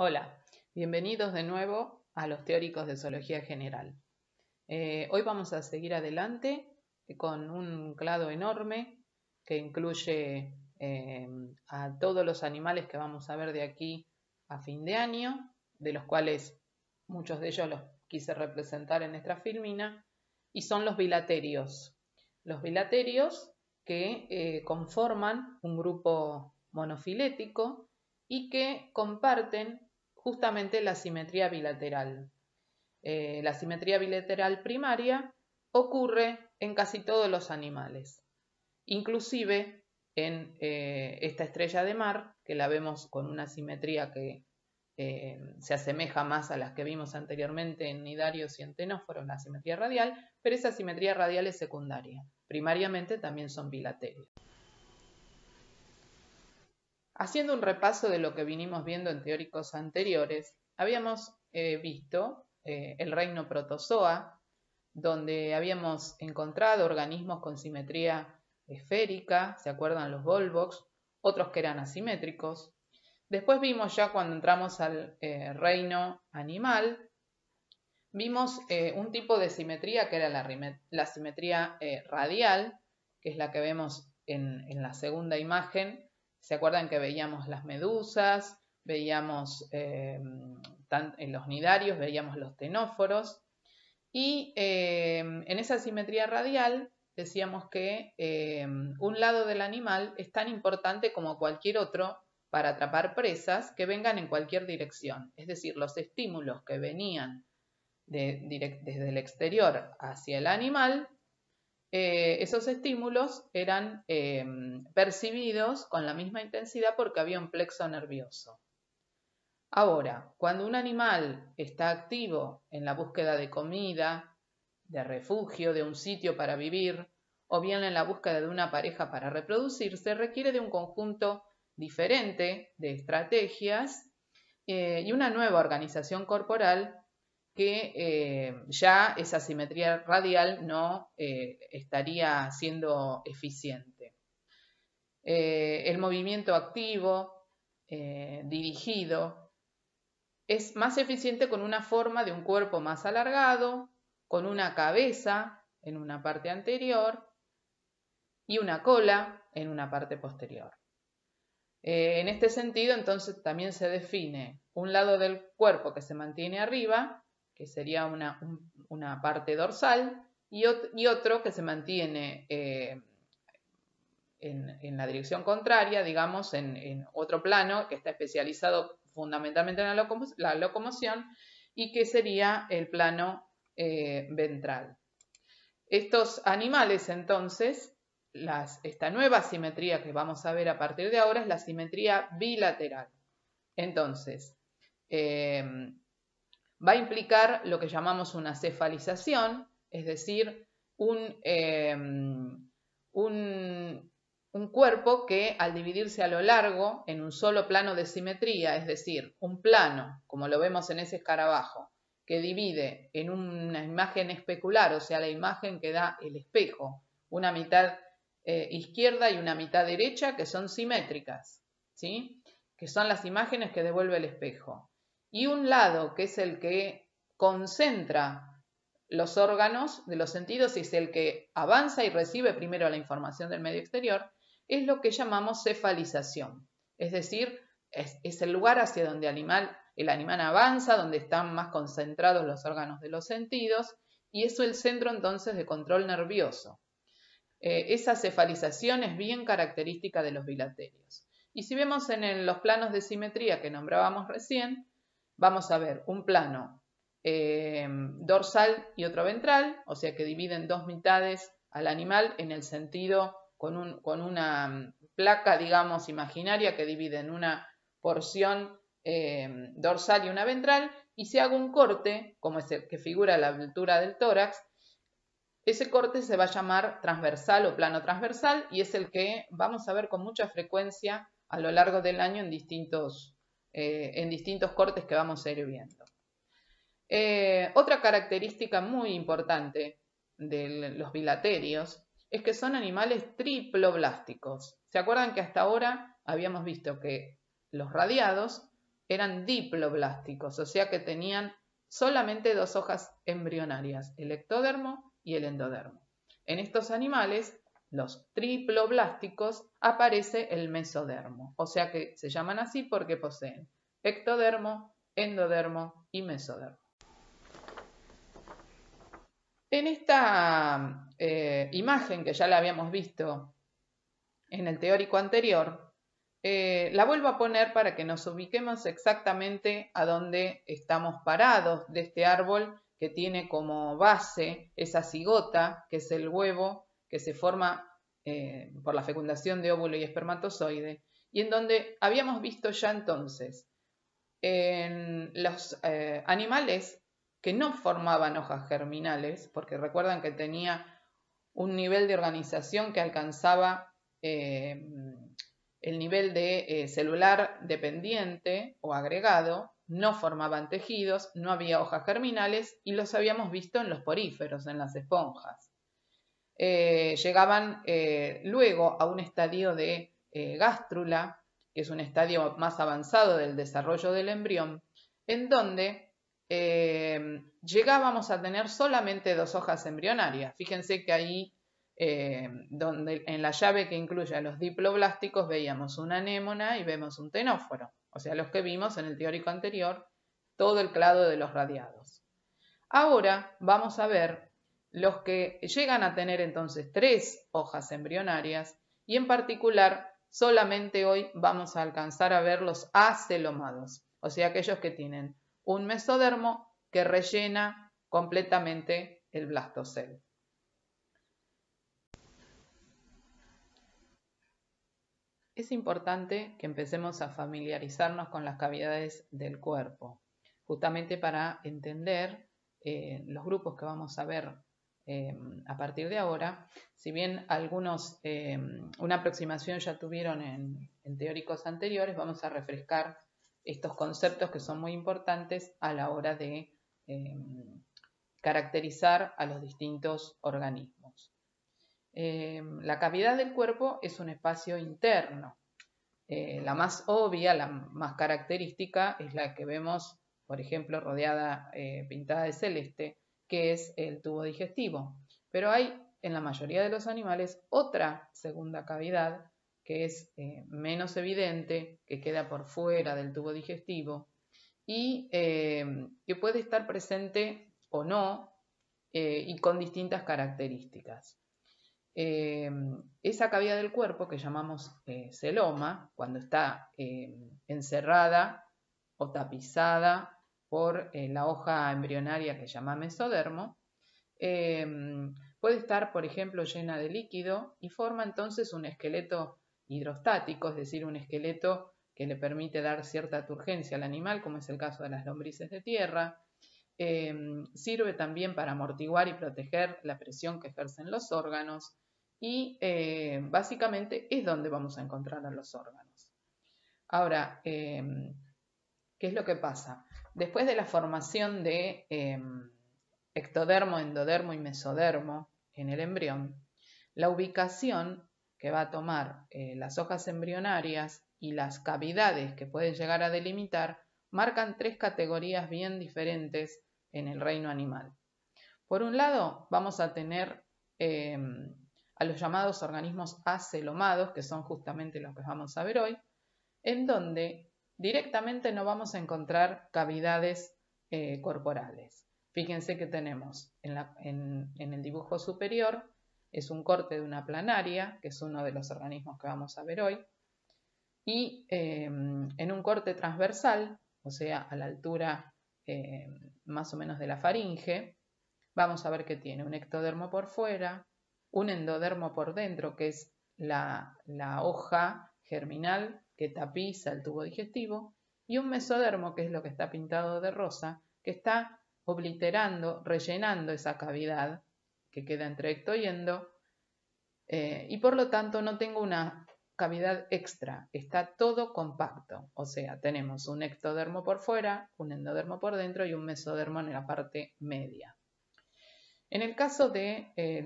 Hola, bienvenidos de nuevo a los teóricos de zoología general. Eh, hoy vamos a seguir adelante con un clado enorme que incluye eh, a todos los animales que vamos a ver de aquí a fin de año, de los cuales muchos de ellos los quise representar en nuestra filmina, y son los bilaterios. Los bilaterios que eh, conforman un grupo monofilético y que comparten justamente la simetría bilateral. Eh, la simetría bilateral primaria ocurre en casi todos los animales, inclusive en eh, esta estrella de mar, que la vemos con una simetría que eh, se asemeja más a las que vimos anteriormente en nidarios y en la simetría radial, pero esa simetría radial es secundaria. Primariamente también son bilaterales. Haciendo un repaso de lo que vinimos viendo en teóricos anteriores, habíamos eh, visto eh, el reino protozoa, donde habíamos encontrado organismos con simetría esférica, ¿se acuerdan los Volvox? Otros que eran asimétricos. Después vimos ya cuando entramos al eh, reino animal, vimos un tipo de simetría que era la, simetría radial, que es la que vemos en, en, la segunda imagen, ¿Se acuerdan que veíamos las medusas, veíamos en eh, eh, los nidarios, veíamos los tenóforos? Y eh, en esa simetría radial decíamos que un lado del animal es tan importante como cualquier otro para atrapar presas que vengan en cualquier dirección. Es decir, los estímulos que venían desde el exterior hacia el animal eh, esos estímulos eran eh, percibidos con la misma intensidad porque había un plexo nervioso. Ahora, cuando un animal está activo en la búsqueda de comida, de refugio, de un sitio para vivir, o bien en la búsqueda de una pareja para reproducirse, requiere de un conjunto diferente de estrategias eh, y una nueva organización corporal que eh, ya esa simetría radial no eh, estaría siendo eficiente. Eh, el movimiento activo, dirigido, es más eficiente con una forma de un cuerpo más alargado, con una cabeza en una parte anterior y una cola en una parte posterior. en este sentido, entonces, también se define un lado del cuerpo que se mantiene arriba que sería una, parte dorsal, y, otro que se mantiene eh, en, la dirección contraria, digamos, en, otro plano, que está especializado fundamentalmente en la, locomoción, y que sería el plano eh, ventral. Estos animales, entonces, esta nueva simetría que vamos a ver a partir de ahora es la simetría bilateral. Entonces, eh, va a implicar lo que llamamos una cefalización, es decir, em, un, un, cuerpo que al dividirse a lo largo en un solo plano de simetría, es decir, un plano, como lo vemos en ese escarabajo, que divide en una imagen especular, o sea, la imagen que da el espejo, una mitad eh, izquierda y una mitad derecha que son simétricas, ¿sí? que son las imágenes que devuelve el espejo y un lado que es el que concentra los órganos de los sentidos y es el que avanza y recibe primero la información del medio exterior, es lo que llamamos cefalización. Es decir, es, el lugar hacia donde animal, el animal avanza, donde están más concentrados los órganos de los sentidos y es el centro entonces de control nervioso. Eh, esa cefalización es bien característica de los bilaterios. Y si vemos en los planos de simetría que nombrábamos recién, vamos a ver un plano eh, dorsal y otro ventral, o sea que dividen dos mitades al animal en el sentido con, con una mm, placa, digamos, imaginaria que divide en una porción eh, dorsal y una ventral, y si hago un corte, como es el que figura la altura del tórax, ese corte se va a llamar transversal o plano transversal y es el que vamos a ver con mucha frecuencia a lo largo del año en distintos eh, en distintos cortes que vamos a ir viendo. Eh, otra característica muy importante de los bilaterios es que son animales triploblásticos. ¿Se acuerdan que hasta ahora habíamos visto que los radiados eran diploblásticos, o sea que tenían solamente dos hojas embrionarias, el ectodermo y el endodermo. En estos animales los triploblásticos, aparece el mesodermo. O sea que se llaman así porque poseen ectodermo, endodermo y mesodermo. En esta eh, imagen que ya la habíamos visto en el teórico anterior, eh, la vuelvo a poner para que nos ubiquemos exactamente a dónde estamos parados de este árbol que tiene como base esa cigota, que es el huevo que se forma eh, por la fecundación de óvulo y espermatozoide, y en donde habíamos visto ya entonces en los eh, animales que no formaban hojas germinales, porque recuerdan que tenía un nivel de organización que alcanzaba eh, el nivel de celular dependiente o agregado, no formaban tejidos, no había hojas germinales y los habíamos visto en los poríferos, en las esponjas. Eh, llegaban eh, luego a un estadio de eh, gástrula, que es un estadio más avanzado del desarrollo del embrión, en donde llegábamos a tener solamente dos hojas embrionarias. Fíjense que ahí, donde, en la llave que incluye a los diploblásticos, veíamos una anémona y vemos un tenóforo, o sea, los que vimos en el teórico anterior, todo el clado de los radiados. Ahora vamos a ver los que llegan a tener entonces tres hojas embrionarias y en particular solamente hoy vamos a alcanzar a ver los acelomados, o sea, aquellos que tienen un mesodermo que rellena completamente el blastocel. Es importante que empecemos a familiarizarnos con las cavidades del cuerpo, justamente para entender eh, los grupos que vamos a ver Em, a partir de ahora, si bien algunos, em, una aproximación ya tuvieron en, teóricos anteriores, vamos a refrescar estos conceptos que son muy importantes a la hora de em, caracterizar a los distintos organismos. la cavidad del cuerpo es un espacio interno, eh, la más obvia, la más característica, es la que vemos, por ejemplo, rodeada, eh, pintada de celeste, que es el tubo digestivo. Pero hay en la mayoría de los animales otra segunda cavidad que es eh, menos evidente, que queda por fuera del tubo digestivo y eh, que puede estar presente o no eh, y con distintas características. esa cavidad del cuerpo que llamamos celoma, cuando está encerrada o tapizada por eh, la hoja embrionaria que se llama mesodermo, em, puede estar, por ejemplo, llena de líquido y forma entonces un esqueleto hidrostático, es decir, un esqueleto que le permite dar cierta turgencia al animal, como es el caso de las lombrices de tierra. Em, sirve también para amortiguar y proteger la presión que ejercen los órganos y eh, básicamente es donde vamos a encontrar a los órganos. Ahora, em, ¿qué es lo que pasa? Después de la formación de em, ectodermo, endodermo y mesodermo en el embrión, la ubicación que va a tomar eh, las hojas embrionarias y las cavidades que pueden llegar a delimitar marcan tres categorías bien diferentes en el reino animal. Por un lado, vamos a tener em, a los llamados organismos acelomados, que son justamente los que vamos a ver hoy, en donde directamente no vamos a encontrar cavidades eh, corporales. Fíjense que tenemos en, el dibujo superior, es un corte de una planaria, que es uno de los organismos que vamos a ver hoy, y em, en un corte transversal, o sea, a la altura em, más o menos de la faringe, vamos a ver que tiene un ectodermo por fuera, un endodermo por dentro, que es la, la hoja germinal que tapiza el tubo digestivo, y un mesodermo, que es lo que está pintado de rosa, que está obliterando, rellenando esa cavidad que queda entre ecto y endo, eh, y por lo tanto no tengo una cavidad extra, está todo compacto, o sea, tenemos un ectodermo por fuera, un endodermo por dentro y un mesodermo en la parte media. En el caso del de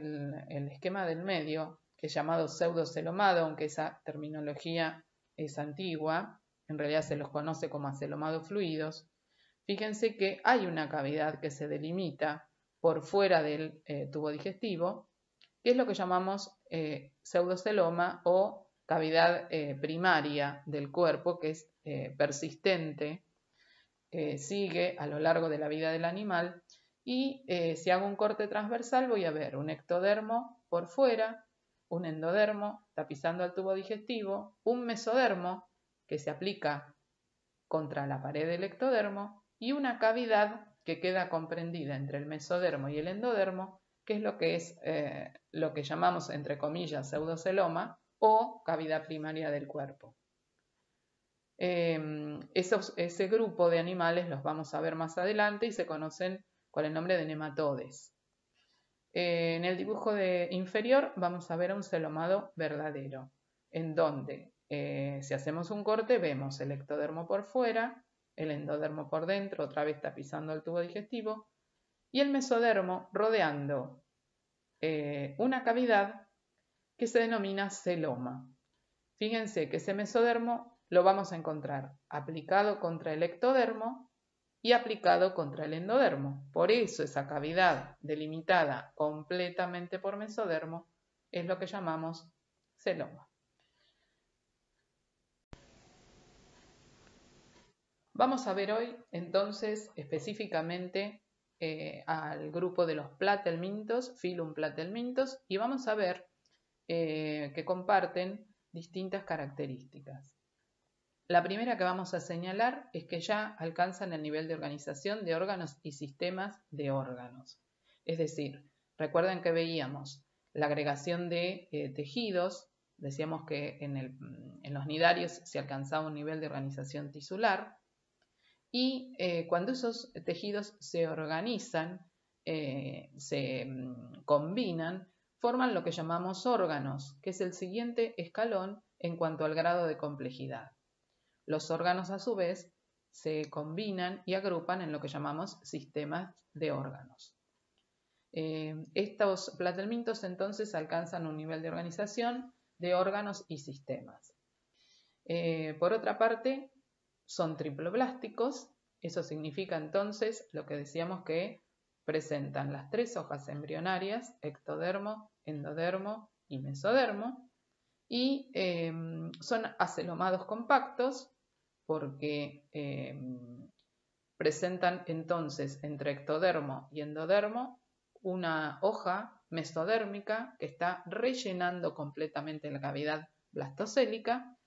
el, esquema del medio, que es llamado pseudocelomado, aunque esa terminología es antigua, en realidad se los conoce como acelomados fluidos, fíjense que hay una cavidad que se delimita por fuera del eh, tubo digestivo, que es lo que llamamos eh, pseudoceloma o cavidad eh, primaria del cuerpo, que es persistente, que sigue a lo largo de la vida del animal. Y si hago un corte transversal voy a ver un ectodermo por fuera, un endodermo tapizando al tubo digestivo, un mesodermo que se aplica contra la pared del ectodermo y una cavidad que queda comprendida entre el mesodermo y el endodermo, que es lo que, es, eh, lo que llamamos entre comillas pseudoceloma o cavidad primaria del cuerpo. Eh, ese grupo de animales los vamos a ver más adelante y se conocen con el nombre de nematodes. Eh, en el dibujo de inferior vamos a ver un celomado verdadero, en donde eh, si hacemos un corte vemos el ectodermo por fuera, el endodermo por dentro, otra vez tapizando el tubo digestivo, y el mesodermo rodeando eh, una cavidad que se denomina celoma. Fíjense que ese mesodermo lo vamos a encontrar aplicado contra el ectodermo y aplicado contra el endodermo. Por eso esa cavidad delimitada completamente por mesodermo es lo que llamamos celoma. Vamos a ver hoy entonces específicamente eh, al grupo de los platelmintos, filum platelmintos, y vamos a ver eh, que comparten distintas características. La primera que vamos a señalar es que ya alcanzan el nivel de organización de órganos y sistemas de órganos. Es decir, recuerden que veíamos la agregación de eh, tejidos, decíamos que mm, en, los nidarios se alcanzaba un nivel de organización tisular, y eh, cuando esos tejidos se organizan, eh, se mm, combinan, forman lo que llamamos órganos, que es el siguiente escalón en cuanto al grado de complejidad. Los órganos, a su vez, se combinan y agrupan en lo que llamamos sistemas de órganos. Eh, estos platelmintos entonces alcanzan un nivel de organización de órganos y sistemas. Eh, por otra parte, son triploblásticos, eso significa entonces lo que decíamos que presentan las tres hojas embrionarias, ectodermo, endodermo y mesodermo, y em, son acelomados compactos porque em, presentan entonces entre ectodermo y endodermo una hoja mesodérmica que está rellenando completamente la cavidad blastocélica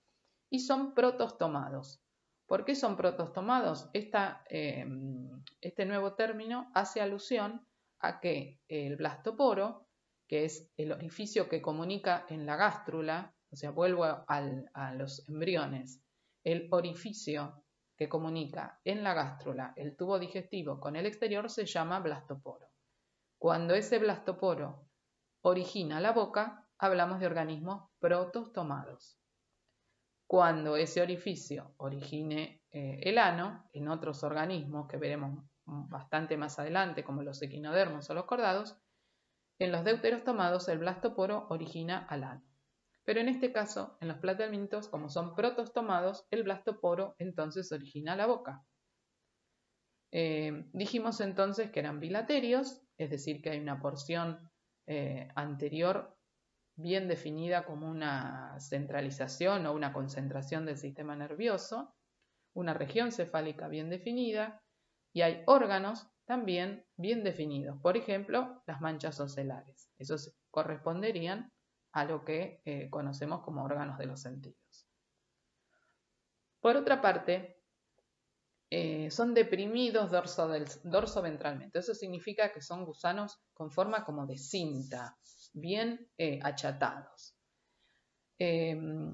y son protostomados. ¿Por qué son protostomados? Em, este nuevo término hace alusión a que el blastoporo, que es el orificio que comunica en la gástrula o sea, vuelvo a los embriones. El orificio que comunica en la gástrula el tubo digestivo con el exterior se llama blastoporo. Cuando ese blastoporo origina la boca, hablamos de organismos protostomados. Cuando ese orificio origine eh, el ano, en otros organismos que veremos bastante más adelante, como los equinodermos o los cordados, en los deuterostomados el blastoporo origina al ano. Pero en este caso, en los platelmintos, como son protostomados, el blastoporo entonces origina la boca. Eh, dijimos entonces que eran bilaterios, es decir, que hay una porción eh, anterior bien definida como una centralización o una concentración del sistema nervioso, una región cefálica bien definida y hay órganos también bien definidos, por ejemplo, las manchas ocelares. Esos corresponderían a lo que eh, conocemos como órganos de los sentidos. Por otra parte, eh, son deprimidos dorso del, Eso significa que son gusanos con forma como de cinta, bien eh, achatados. Em,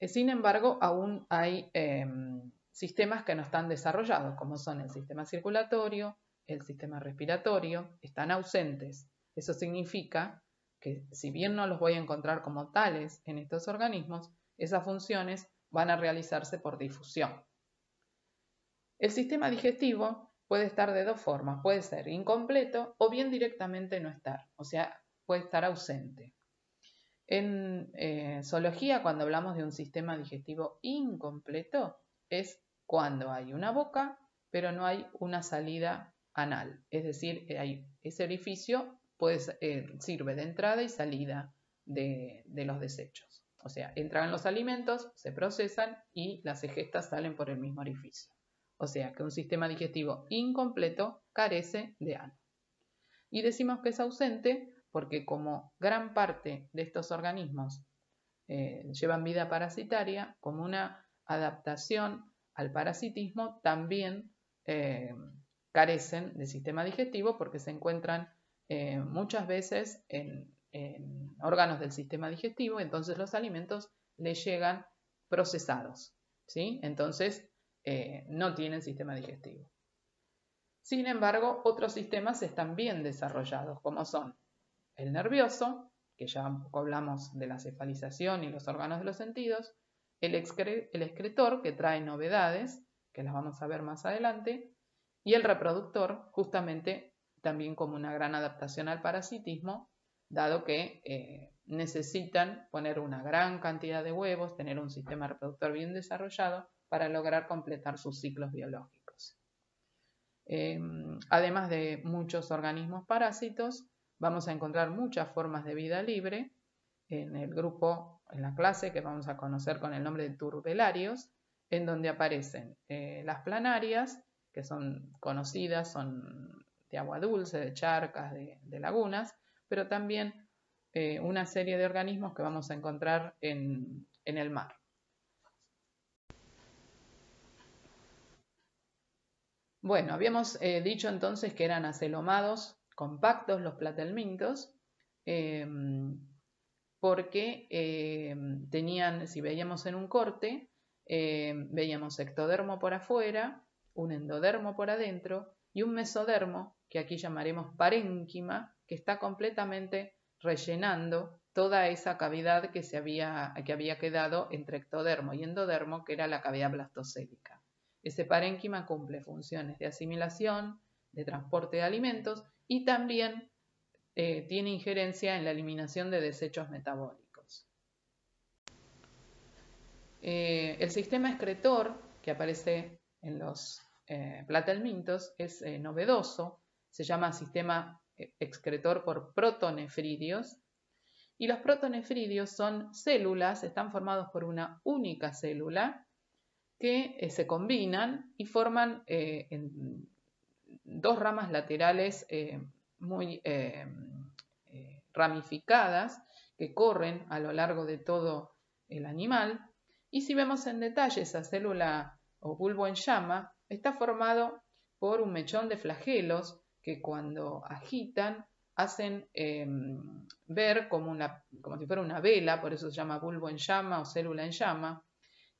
sin embargo, aún hay em, sistemas que no están desarrollados, como son el sistema circulatorio, el sistema respiratorio, están ausentes. Eso significa que si bien no los voy a encontrar como tales en estos organismos, esas funciones van a realizarse por difusión. El sistema digestivo puede estar de dos formas, puede ser incompleto o bien directamente no estar, o sea, puede estar ausente. En eh, zoología, cuando hablamos de un sistema digestivo incompleto, es cuando hay una boca, pero no hay una salida anal, es decir, eh, hay ese orificio pues eh, sirve de entrada y salida de, los desechos. O sea, entran los alimentos, se procesan y las egestas salen por el mismo orificio. O sea que un sistema digestivo incompleto carece de ano. Y decimos que es ausente porque como gran parte de estos organismos eh, llevan vida parasitaria, como una adaptación al parasitismo, también eh, carecen de sistema digestivo porque se encuentran eh, muchas veces en, órganos del sistema digestivo, entonces los alimentos le llegan procesados, ¿sí? Entonces eh, no tienen sistema digestivo. Sin embargo, otros sistemas están bien desarrollados, como son el nervioso, que ya un poco hablamos de la cefalización y los órganos de los sentidos, el, el excretor, que trae novedades, que las vamos a ver más adelante, y el reproductor, justamente también como una gran adaptación al parasitismo, dado que eh, necesitan poner una gran cantidad de huevos, tener un sistema reproductor bien desarrollado para lograr completar sus ciclos biológicos. Em, además de muchos organismos parásitos, vamos a encontrar muchas formas de vida libre en el grupo, en la clase que vamos a conocer con el nombre de turbelarios, en donde aparecen eh, las planarias, que son conocidas, son de agua dulce, de charcas, de, lagunas, pero también eh, una serie de organismos que vamos a encontrar en, el mar. Bueno, habíamos eh, dicho entonces que eran acelomados compactos los platelmintos, em, porque em, tenían, si veíamos en un corte, em, veíamos ectodermo por afuera, un endodermo por adentro, y un mesodermo, que aquí llamaremos parénquima, que está completamente rellenando toda esa cavidad que, se había, que había quedado entre ectodermo y endodermo, que era la cavidad blastocélica. Ese parénquima cumple funciones de asimilación, de transporte de alimentos y también eh, tiene injerencia en la eliminación de desechos metabólicos. Eh, el sistema excretor, que aparece en los eh, platelmintos es eh, novedoso, se llama sistema eh, excretor por protonefridios. Y los protonefridios son células, están formados por una única célula que se combinan y forman dos ramas laterales muy ramificadas que corren a lo largo de todo el animal. Y si vemos en detalle esa célula o bulbo en llama, Está formado por un mechón de flagelos que cuando agitan hacen em, ver como, si fuera una vela, por eso se llama bulbo en llama o célula en llama,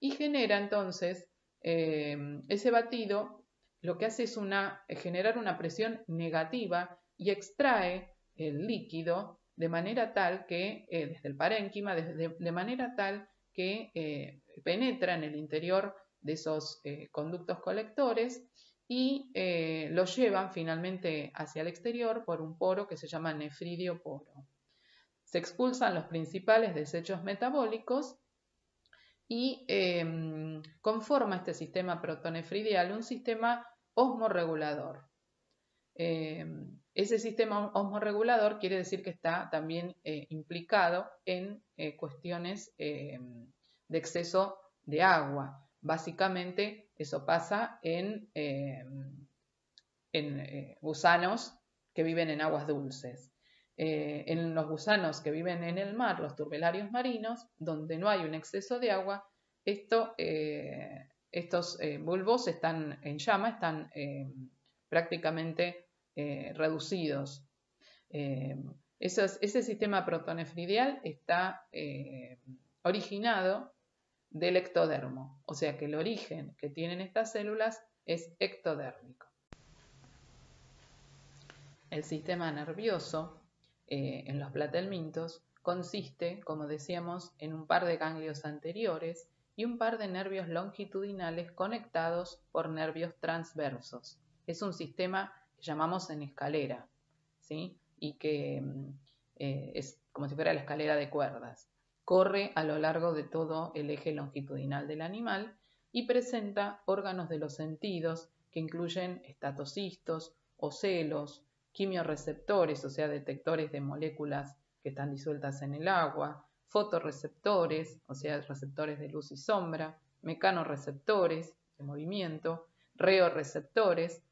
y genera entonces em, ese batido, lo que hace es generar una presión negativa y extrae el líquido de manera tal que, eh, desde el parénquima, de, manera tal que eh, penetra en el interior de esos eh, conductos colectores y eh, los lo llevan finalmente hacia el exterior por un poro que se llama nefridio poro. Se expulsan los principales desechos metabólicos y em, conforma este sistema protonefridial un sistema osmoregulador. Em, ese sistema osmoregulador quiere decir que está también eh, implicado en cuestiones em, de exceso de agua. Básicamente eso pasa en, eh, en eh, gusanos que viven en aguas dulces. Eh, en los gusanos que viven en el mar, los turbelarios marinos, donde no hay un exceso de agua, estos bulbos están en llama, están prácticamente reducidos. ese sistema protonefridial está originado del ectodermo, o sea que el origen que tienen estas células es ectodérmico. El sistema nervioso eh, en los platelmintos consiste, como decíamos, en un par de ganglios anteriores y un par de nervios longitudinales conectados por nervios transversos. Es un sistema que llamamos en escalera, ¿sí? Y que mm, eh, es como si fuera la escalera de cuerdas corre a lo largo de todo el eje longitudinal del animal y presenta órganos de los sentidos que incluyen estatocistos, ocelos, quimiorreceptores, o sea, detectores de moléculas que están disueltas en el agua, fotorreceptores, o sea, receptores de luz y sombra, mecanoreceptores de movimiento, reorreceptores,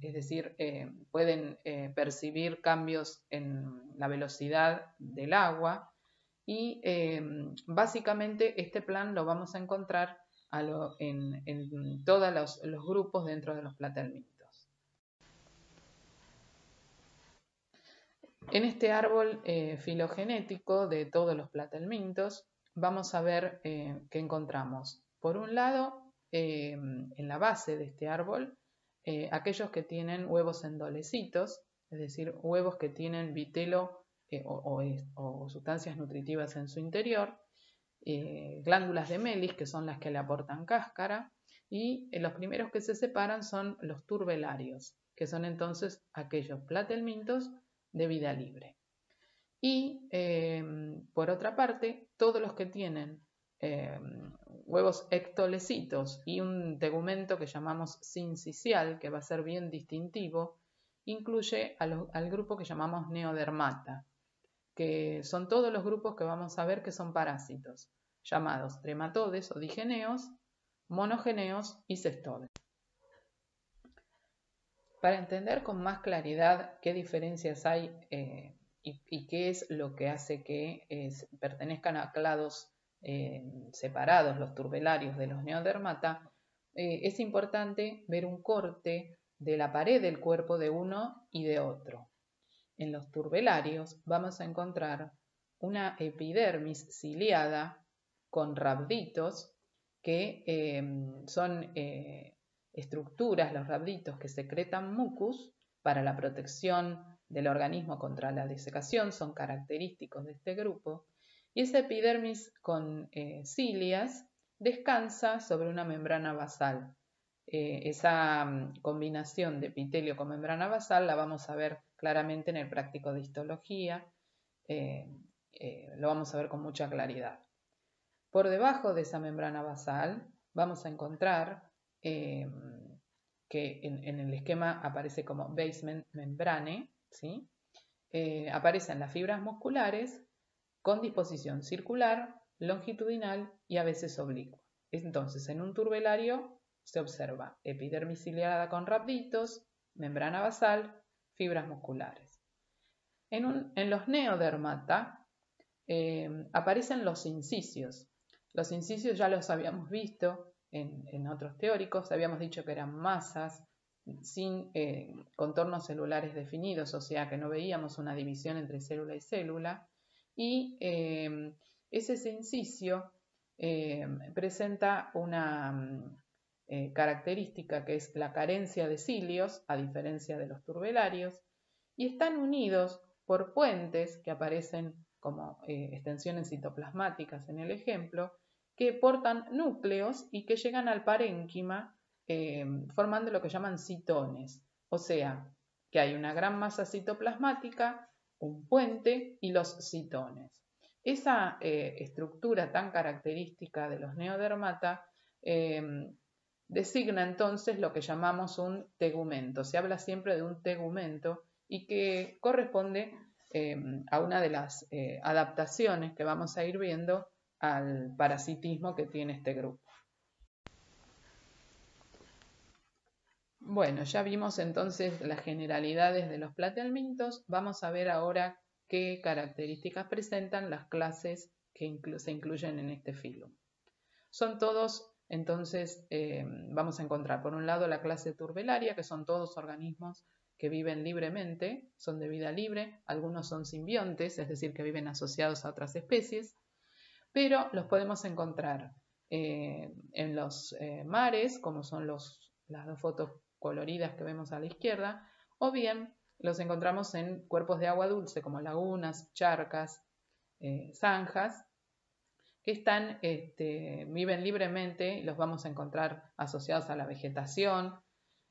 es decir, eh, pueden eh, percibir cambios en la velocidad del agua, y em, básicamente este plan lo vamos a encontrar en, todos los, grupos dentro de los platelmintos. En este árbol eh, filogenético de todos los platelmintos vamos a ver eh, qué encontramos, por un lado, em, en la base de este árbol, eh, aquellos que tienen huevos endolecitos, es decir, huevos que tienen vitelo o, sustancias nutritivas en su interior, eh, glándulas de Melis, que son las que le aportan cáscara, y eh, los primeros que se separan son los turbelarios, que son entonces aquellos platelmintos de vida libre. Y em, por otra parte, todos los que tienen em, huevos ectolecitos y un tegumento que llamamos sincicial, que va a ser bien distintivo, incluye al grupo que llamamos neodermata, que son todos los grupos que vamos a ver que son parásitos, llamados trematodes o digeneos, monogeneos y cestodes. Para entender con más claridad qué diferencias hay eh, y, qué es lo que hace que eh, pertenezcan a clados eh, separados, los turbelarios de los neodermata, es importante ver un corte de la pared del cuerpo de uno y de otro en los turbelarios vamos a encontrar una epidermis ciliada con rabditos que em, son eh, estructuras, los rabditos que secretan mucus para la protección del organismo contra la desecación, son característicos de este grupo. Y esa epidermis con eh, cilias descansa sobre una membrana basal. Eh, esa mm, combinación de epitelio con membrana basal la vamos a ver claramente en el práctico de histología, eh, eh, lo vamos a ver con mucha claridad. Por debajo de esa membrana basal vamos a encontrar eh, que en, el esquema aparece como basement membrane, ¿sí? aparecen las fibras musculares con disposición circular, longitudinal y a veces oblicua. Entonces, en un turbelario se observa epidermis ciliada con rabditos, membrana basal, fibras musculares. En, los neodermata eh, aparecen los incisios. Los incisios ya los habíamos visto en, otros teóricos, habíamos dicho que eran masas sin eh, contornos celulares definidos, o sea que no veíamos una división entre célula y célula. Y eh, ese incisio presenta una, eh, característica que es la carencia de cilios, a diferencia de los turbelarios, y están unidos por puentes que aparecen como eh, extensiones citoplasmáticas en el ejemplo, que portan núcleos y que llegan al parénquima eh, formando lo que llaman citones, o sea, que hay una gran masa citoplasmática, un puente y los citones. Esa estructura tan característica de los neodermata designa entonces lo que llamamos un tegumento. Se habla siempre de un tegumento y que corresponde em, a una de las eh, adaptaciones que vamos a ir viendo al parasitismo que tiene este grupo. Bueno, ya vimos entonces las generalidades de los platelmintos. Vamos a ver ahora qué características presentan las clases que se incluyen en este filo. Son todos entonces eh, vamos a encontrar por un lado la clase turbelaria, que son todos organismos que viven libremente, son de vida libre, algunos son simbiontes, es decir, que viven asociados a otras especies, pero los podemos encontrar eh, en los eh, mares, como son las dos fotos coloridas que vemos a la izquierda, o bien los encontramos en cuerpos de agua dulce, como lagunas, charcas, zanjas, que están, este, viven libremente, los vamos a encontrar asociados a la vegetación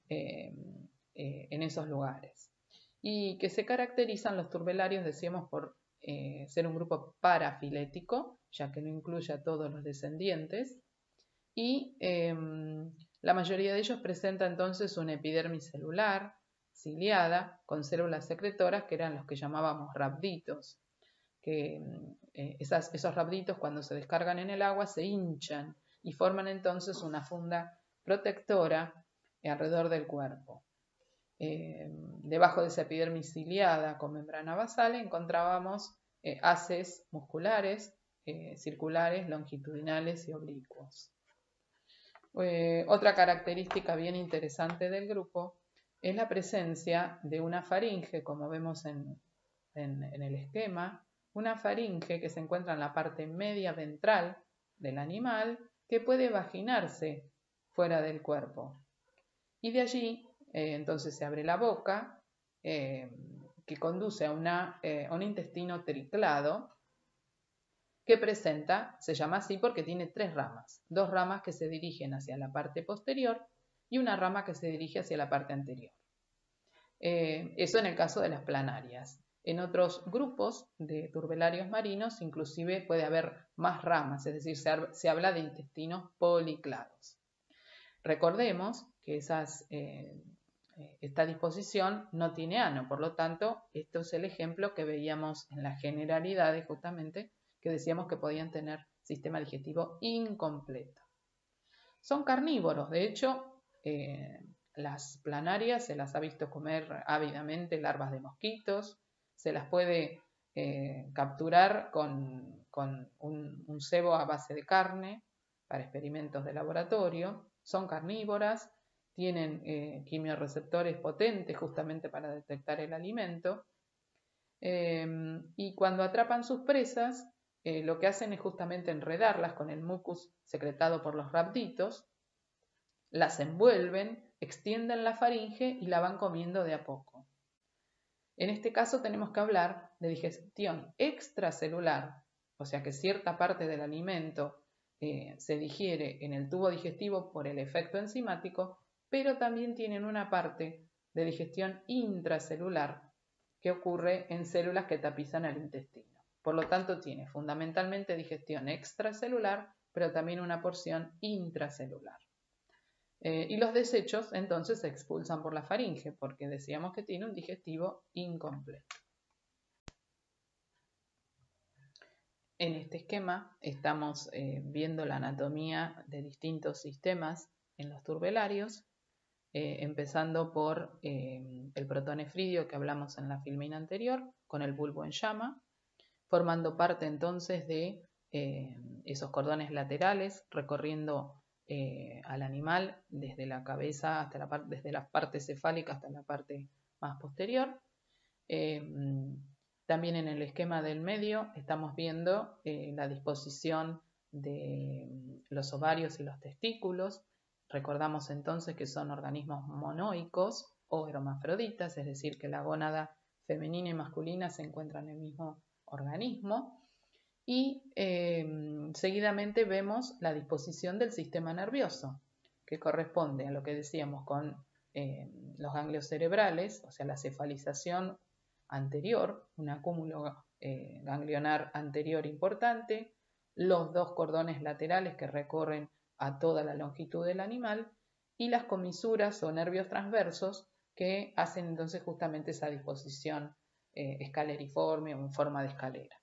eh, eh, en esos lugares. Y que se caracterizan los turbelarios, decíamos, por eh, ser un grupo parafilético, ya que no incluye a todos los descendientes, y em, la mayoría de ellos presenta entonces una epidermis celular ciliada con células secretoras que eran los que llamábamos rabditos que eh, esos rabditos cuando se descargan en el agua se hinchan y forman entonces una funda protectora alrededor del cuerpo. Eh, debajo de esa epidermis ciliada con membrana basal encontrábamos eh, haces musculares, circulares, longitudinales y oblicuos. otra característica bien interesante del grupo es la presencia de una faringe, como vemos en el esquema, una faringe que se encuentra en la parte media ventral del animal que puede vaginarse fuera del cuerpo. Y de allí eh, entonces se abre la boca eh, que conduce a, una, eh, un intestino triclado que presenta, se llama así porque tiene tres ramas, dos ramas que se dirigen hacia la parte posterior y una rama que se dirige hacia la parte anterior. eso en el caso de las planarias. En otros grupos de turbelarios marinos, inclusive puede haber más ramas, es decir, se, habla de intestinos policlados. Recordemos que eh, eh, esta disposición no tiene ano, por lo tanto, esto es el ejemplo que veíamos en las generalidades justamente, que decíamos que podían tener sistema digestivo incompleto. Son carnívoros, de hecho, eh, las planarias se las ha visto comer ávidamente larvas de mosquitos, se las puede eh, capturar con, un, cebo a base de carne para experimentos de laboratorio. Son carnívoras, tienen eh, quimiorreceptores potentes justamente para detectar el alimento. Em, y cuando atrapan sus presas, eh, lo que hacen es justamente enredarlas con el mucus secretado por los rabditos, las envuelven, extienden la faringe y la van comiendo de a poco. En este caso tenemos que hablar de digestión extracelular, o sea que cierta parte del alimento eh, se digiere en el tubo digestivo por el efecto enzimático, pero también tienen una parte de digestión intracelular que ocurre en células que tapizan el intestino. Por lo tanto, tiene fundamentalmente digestión extracelular, pero también una porción intracelular. Eh, y los desechos entonces se expulsan por la faringe, porque decíamos que tiene un digestivo incompleto. En este esquema estamos eh, viendo la anatomía de distintos sistemas en los turbelarios, eh, empezando por el protonefridio que hablamos en la filmina anterior, con el bulbo en llama, formando parte entonces de esos cordones laterales, recorriendo eh, al animal desde la cabeza hasta la parte, desde la parte cefálica hasta la parte más posterior. Eh, también en el esquema del medio estamos viendo eh, la disposición de los ovarios y los testículos. Recordamos entonces que son organismos monoicos o hermafroditas, es decir, que la gónada femenina y masculina se encuentran en el mismo organismo y eh, seguidamente vemos la disposición del sistema nervioso, que corresponde a lo que decíamos con eh, los ganglios cerebrales, o sea, la cefalización anterior, un acúmulo eh, ganglionar anterior importante, los dos cordones laterales que recorren a toda la longitud del animal y las comisuras o nervios transversos que hacen entonces justamente esa disposición escaleriforme o en forma de escalera.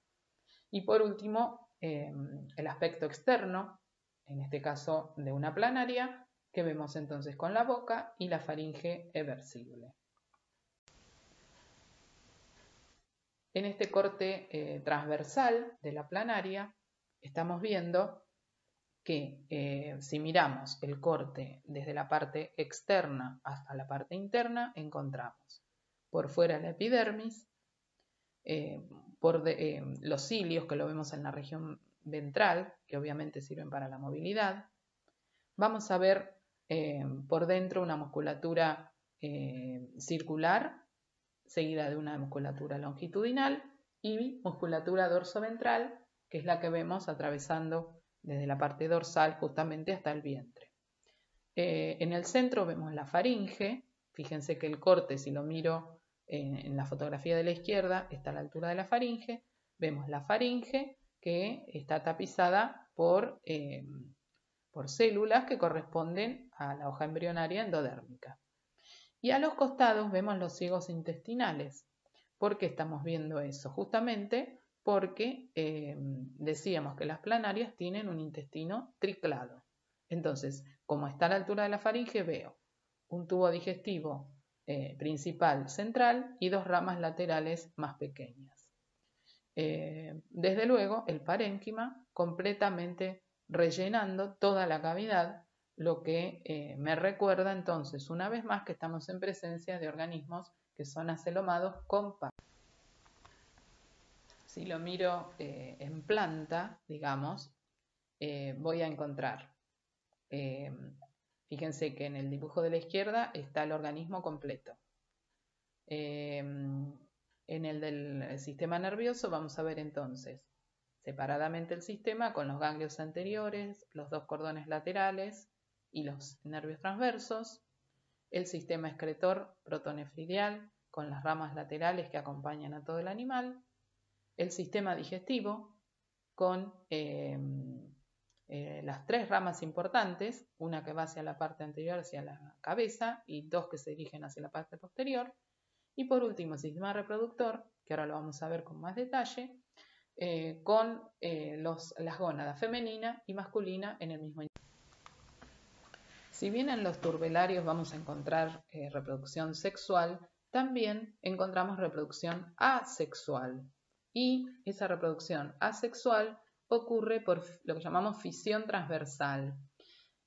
Y por último, em, el aspecto externo, en este caso de una planaria, que vemos entonces con la boca y la faringe eversible. En este corte eh, transversal de la planaria estamos viendo que eh, si miramos el corte desde la parte externa hasta la parte interna, encontramos por fuera la epidermis, eh, por eh, los cilios, que lo vemos en la región ventral, que obviamente sirven para la movilidad. Vamos a ver eh, por dentro una musculatura eh, circular, seguida de una musculatura longitudinal y musculatura dorsoventral, que es la que vemos atravesando desde la parte dorsal justamente hasta el vientre. en el centro vemos la faringe, fíjense que el corte, si lo miro en, la fotografía de la izquierda está a la altura de la faringe, vemos la faringe que está tapizada em, por, células que corresponden a la hoja embrionaria endodérmica. Y a los costados vemos los ciegos intestinales. ¿Por qué estamos viendo eso? Justamente porque em, decíamos que las planarias tienen un intestino triclado. Entonces, como está a la altura de la faringe, veo un tubo digestivo eh, principal central y dos ramas laterales más pequeñas. Eh, desde luego, el parénquima completamente rellenando toda la cavidad, lo que eh, me recuerda entonces una vez más que estamos en presencia de organismos que son acelomados compactos. Si lo miro en planta, digamos, voy a encontrar Fíjense que en el dibujo de la izquierda está el organismo completo. Eh, en el del sistema nervioso vamos a ver entonces separadamente el sistema con los ganglios anteriores, los dos cordones laterales y los nervios transversos, el sistema excretor protonefridial con las ramas laterales que acompañan a todo el animal, el sistema digestivo con eh, eh, las tres ramas importantes, una que va hacia la parte anterior, hacia la cabeza, y dos que se dirigen hacia la parte posterior. Y por último, el sistema reproductor, que ahora lo vamos a ver con más detalle, eh, con eh, las gónadas femenina y masculina en el mismo. Si bien en los turbelarios vamos a encontrar reproducción sexual, también encontramos reproducción asexual. Y esa reproducción asexual ocurre por lo que llamamos fisión transversal.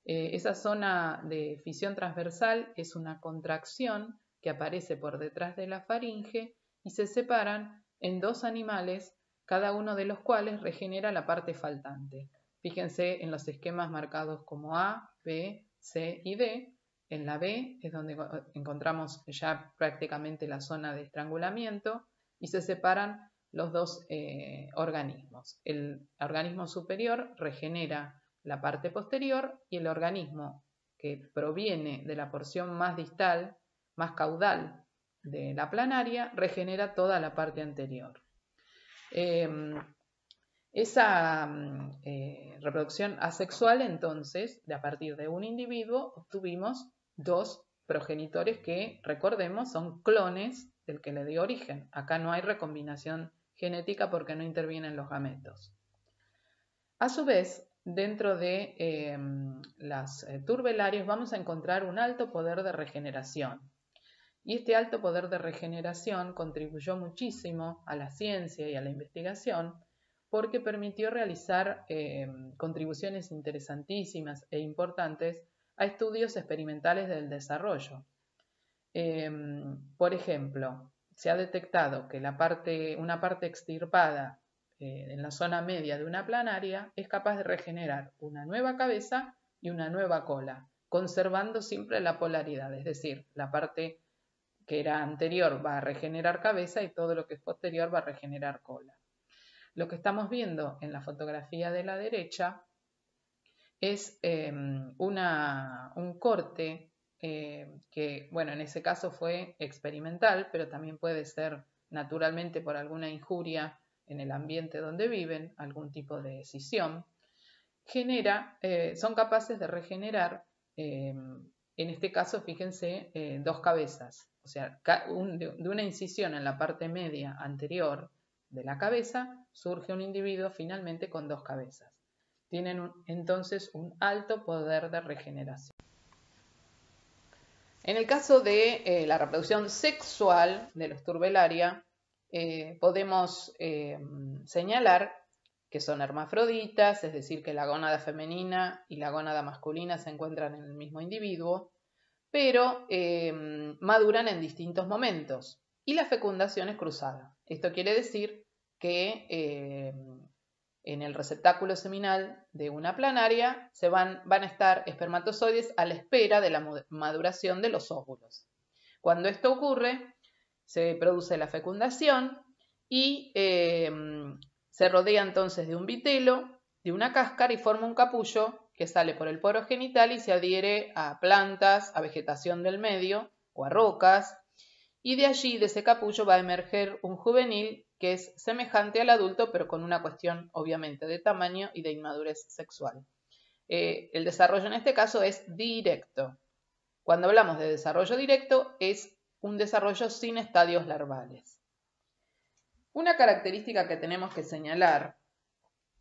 Eh, esa zona de fisión transversal es una contracción que aparece por detrás de la faringe y se separan en dos animales, cada uno de los cuales regenera la parte faltante. Fíjense en los esquemas marcados como A, B, C y D. En la B es donde encontramos ya prácticamente la zona de estrangulamiento y se separan los dos eh, organismos. El organismo superior regenera la parte posterior y el organismo que proviene de la porción más distal, más caudal de la planaria, regenera toda la parte anterior. Em, esa eh, reproducción asexual, entonces, de a partir de un individuo, obtuvimos dos progenitores que, recordemos, son clones del que le dio origen. Acá no hay recombinación genética porque no intervienen los gametos. A su vez, dentro de em, las eh, vamos a encontrar un alto poder de regeneración. Y este alto poder de regeneración contribuyó muchísimo a la ciencia y a la investigación porque permitió realizar em, contribuciones interesantísimas e importantes a estudios experimentales del desarrollo. Em, por ejemplo, se ha detectado que la parte, una parte extirpada eh, en la zona media de una planaria es capaz de regenerar una nueva cabeza y una nueva cola, conservando siempre la polaridad, es decir, la parte que era anterior va a regenerar cabeza y todo lo que es posterior va a regenerar cola. Lo que estamos viendo en la fotografía de la derecha es em, un corte eh, que, bueno, en ese caso fue experimental, pero también puede ser naturalmente por alguna injuria en el ambiente donde viven, algún tipo de decisión, eh, son capaces de regenerar, eh, en este caso, fíjense, dos cabezas, o sea, de una incisión en la parte media anterior de la cabeza, surge un individuo finalmente con dos cabezas. Tienen entonces un alto poder de regeneración. En el caso de eh, la reproducción sexual de los turbelaria, eh, podemos eh, señalar que son hermafroditas, es decir, que la gónada femenina y la gónada masculina se encuentran en el mismo individuo, pero maduran en distintos momentos. Y la fecundación es cruzada. Esto quiere decir que en el receptáculo seminal de una planaria se van, van a estar espermatozoides a la espera de la maduración de los óvulos. Cuando esto ocurre, se produce la fecundación y em, se rodea entonces de un vitelo, de una cáscara y forma un capullo que sale por el poro genital y se adhiere a plantas, a vegetación del medio o a rocas. Y de allí, de ese capullo, va a emerger un juvenil que es semejante al adulto, pero con una cuestión obviamente de tamaño y de inmadurez sexual. Eh, el desarrollo en este caso es directo. Cuando hablamos de desarrollo directo, es un desarrollo sin estadios larvales. Una característica que tenemos que señalar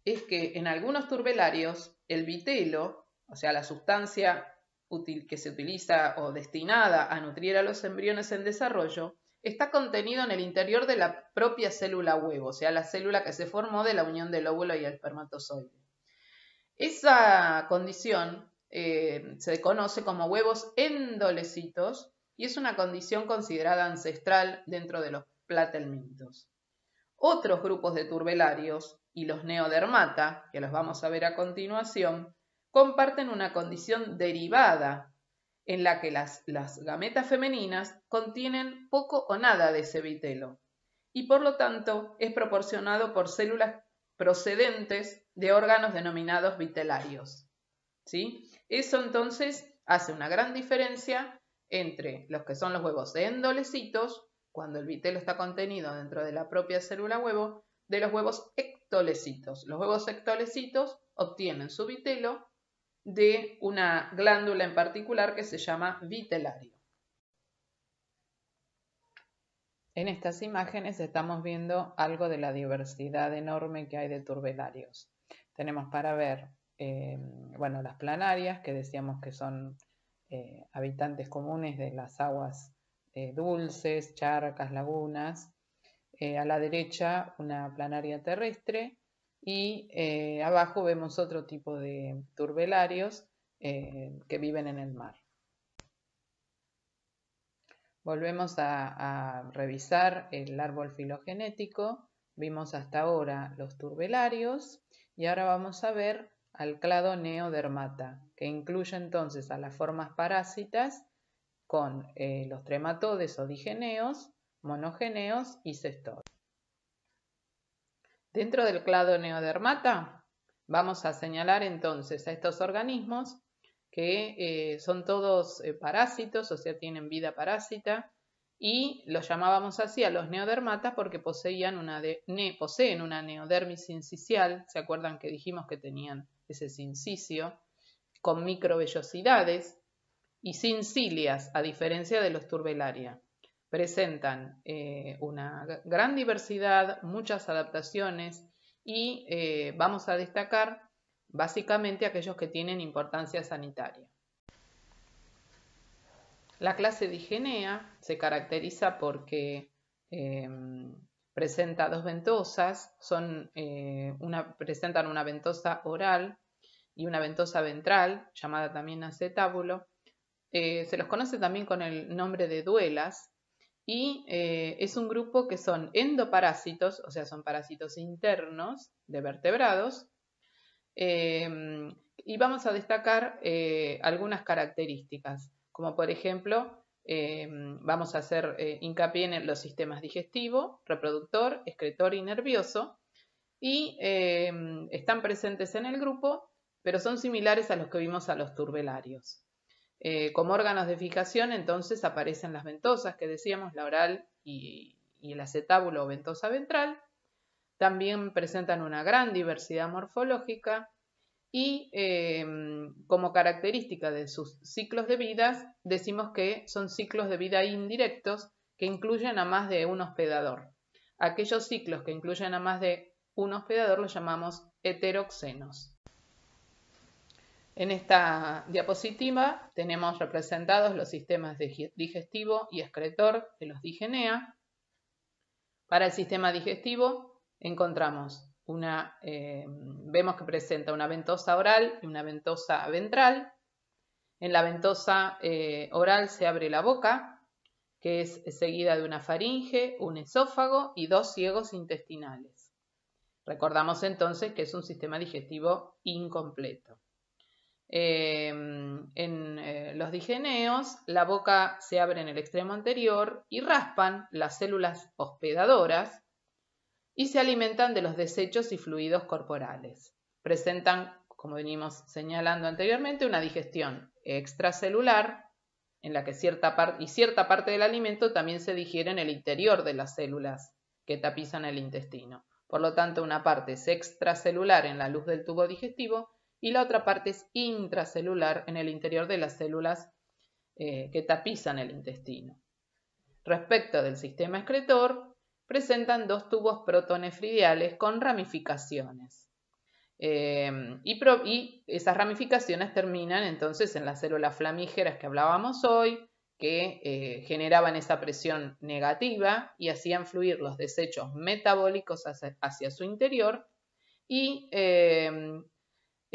es que en algunos turbelarios el vitelo, o sea, la sustancia útil que se utiliza o destinada a nutrir a los embriones en desarrollo, está contenido en el interior de la propia célula huevo, o sea, la célula que se formó de la unión del óvulo y el espermatozoide. Esa condición eh, se conoce como huevos endolecitos y es una condición considerada ancestral dentro de los platelmintos. Otros grupos de turbelarios y los neodermata, que los vamos a ver a continuación, comparten una condición derivada en la que las, gametas femeninas contienen poco o nada de ese vitelo y por lo tanto es proporcionado por células procedentes de órganos denominados vitelarios. Eso entonces hace una gran diferencia entre los que son los huevos de endolecitos, cuando el vitelo está contenido dentro de la propia célula huevo, de los huevos ectolecitos. Los huevos ectolecitos obtienen su vitelo de una glándula en particular que se llama vitelario. En estas imágenes estamos viendo algo de la diversidad enorme que hay de turbelarios. Tenemos para ver, eh, bueno, las planarias, que decíamos que son eh, habitantes comunes de las aguas eh, dulces, charcas, lagunas. a la derecha, una planaria terrestre, y eh, abajo vemos otro tipo de turbelarios eh, que viven en el mar. Volvemos a, revisar el árbol filogenético. Vimos hasta ahora los turbelarios y ahora vamos a ver al clado neodermata, que incluye entonces a las formas parásitas con eh, los trematodes o digeneos, monogeneos y cestodes. Dentro del clado neodermata vamos a señalar entonces a estos organismos que eh, son todos eh, parásitos, o sea, tienen vida parásita, y los llamábamos así a los neodermatas porque poseían una poseen una neodermis incisional, ¿se acuerdan que dijimos que tenían ese incisio, Con microvellosidades y sin cilias, a diferencia de los turbelaria presentan eh, una gran diversidad, muchas adaptaciones y eh, vamos a destacar básicamente aquellos que tienen importancia sanitaria. La clase digenea se caracteriza porque em, presenta dos ventosas, son, eh, presentan una ventosa oral y una ventosa ventral, llamada también acetábulo. se los conoce también con el nombre de duelas y eh, es un grupo que son endoparásitos, o sea, son parásitos internos de vertebrados. Em, y vamos a destacar eh, algunas características, como por ejemplo, em, vamos a hacer eh, hincapié en los sistemas digestivo, reproductor, excretor y nervioso. Y em, están presentes en el grupo, pero son similares a los que vimos a los turbelarios. Eh, como órganos de fijación, entonces aparecen las ventosas que decíamos, la oral y, el acetábulo o ventosa ventral. También presentan una gran diversidad morfológica y em, como característica de sus ciclos de vida, decimos que son ciclos de vida indirectos que incluyen a más de un hospedador. Aquellos ciclos que incluyen a más de un hospedador los llamamos heteroxenos. En esta diapositiva tenemos representados los sistemas digestivo y excretor de los digenea. Para el sistema digestivo encontramos una, eh, vemos que presenta una ventosa oral y una ventosa ventral. En la ventosa eh, oral se abre la boca, que es seguida de una faringe, un esófago y dos ciegos intestinales. Recordamos entonces que es un sistema digestivo incompleto. Em, en eh, los digeneos, la boca se abre en el extremo anterior y raspan las células hospedadoras y se alimentan de los desechos y fluidos corporales. Presentan, como venimos señalando anteriormente, una digestión extracelular en la que cierta y cierta parte del alimento también se digiere en el interior de las células que tapizan el intestino. Por lo tanto, una parte es extracelular en la luz del tubo digestivo y la otra parte es intracelular en el interior de las células eh, que tapizan el intestino. Respecto del sistema excretor, presentan dos tubos protonefridiales con ramificaciones. Em, y, esas ramificaciones terminan entonces en las células flamígeras que hablábamos hoy, que eh, generaban esa presión negativa y hacían fluir los desechos metabólicos hacia, su interior y em,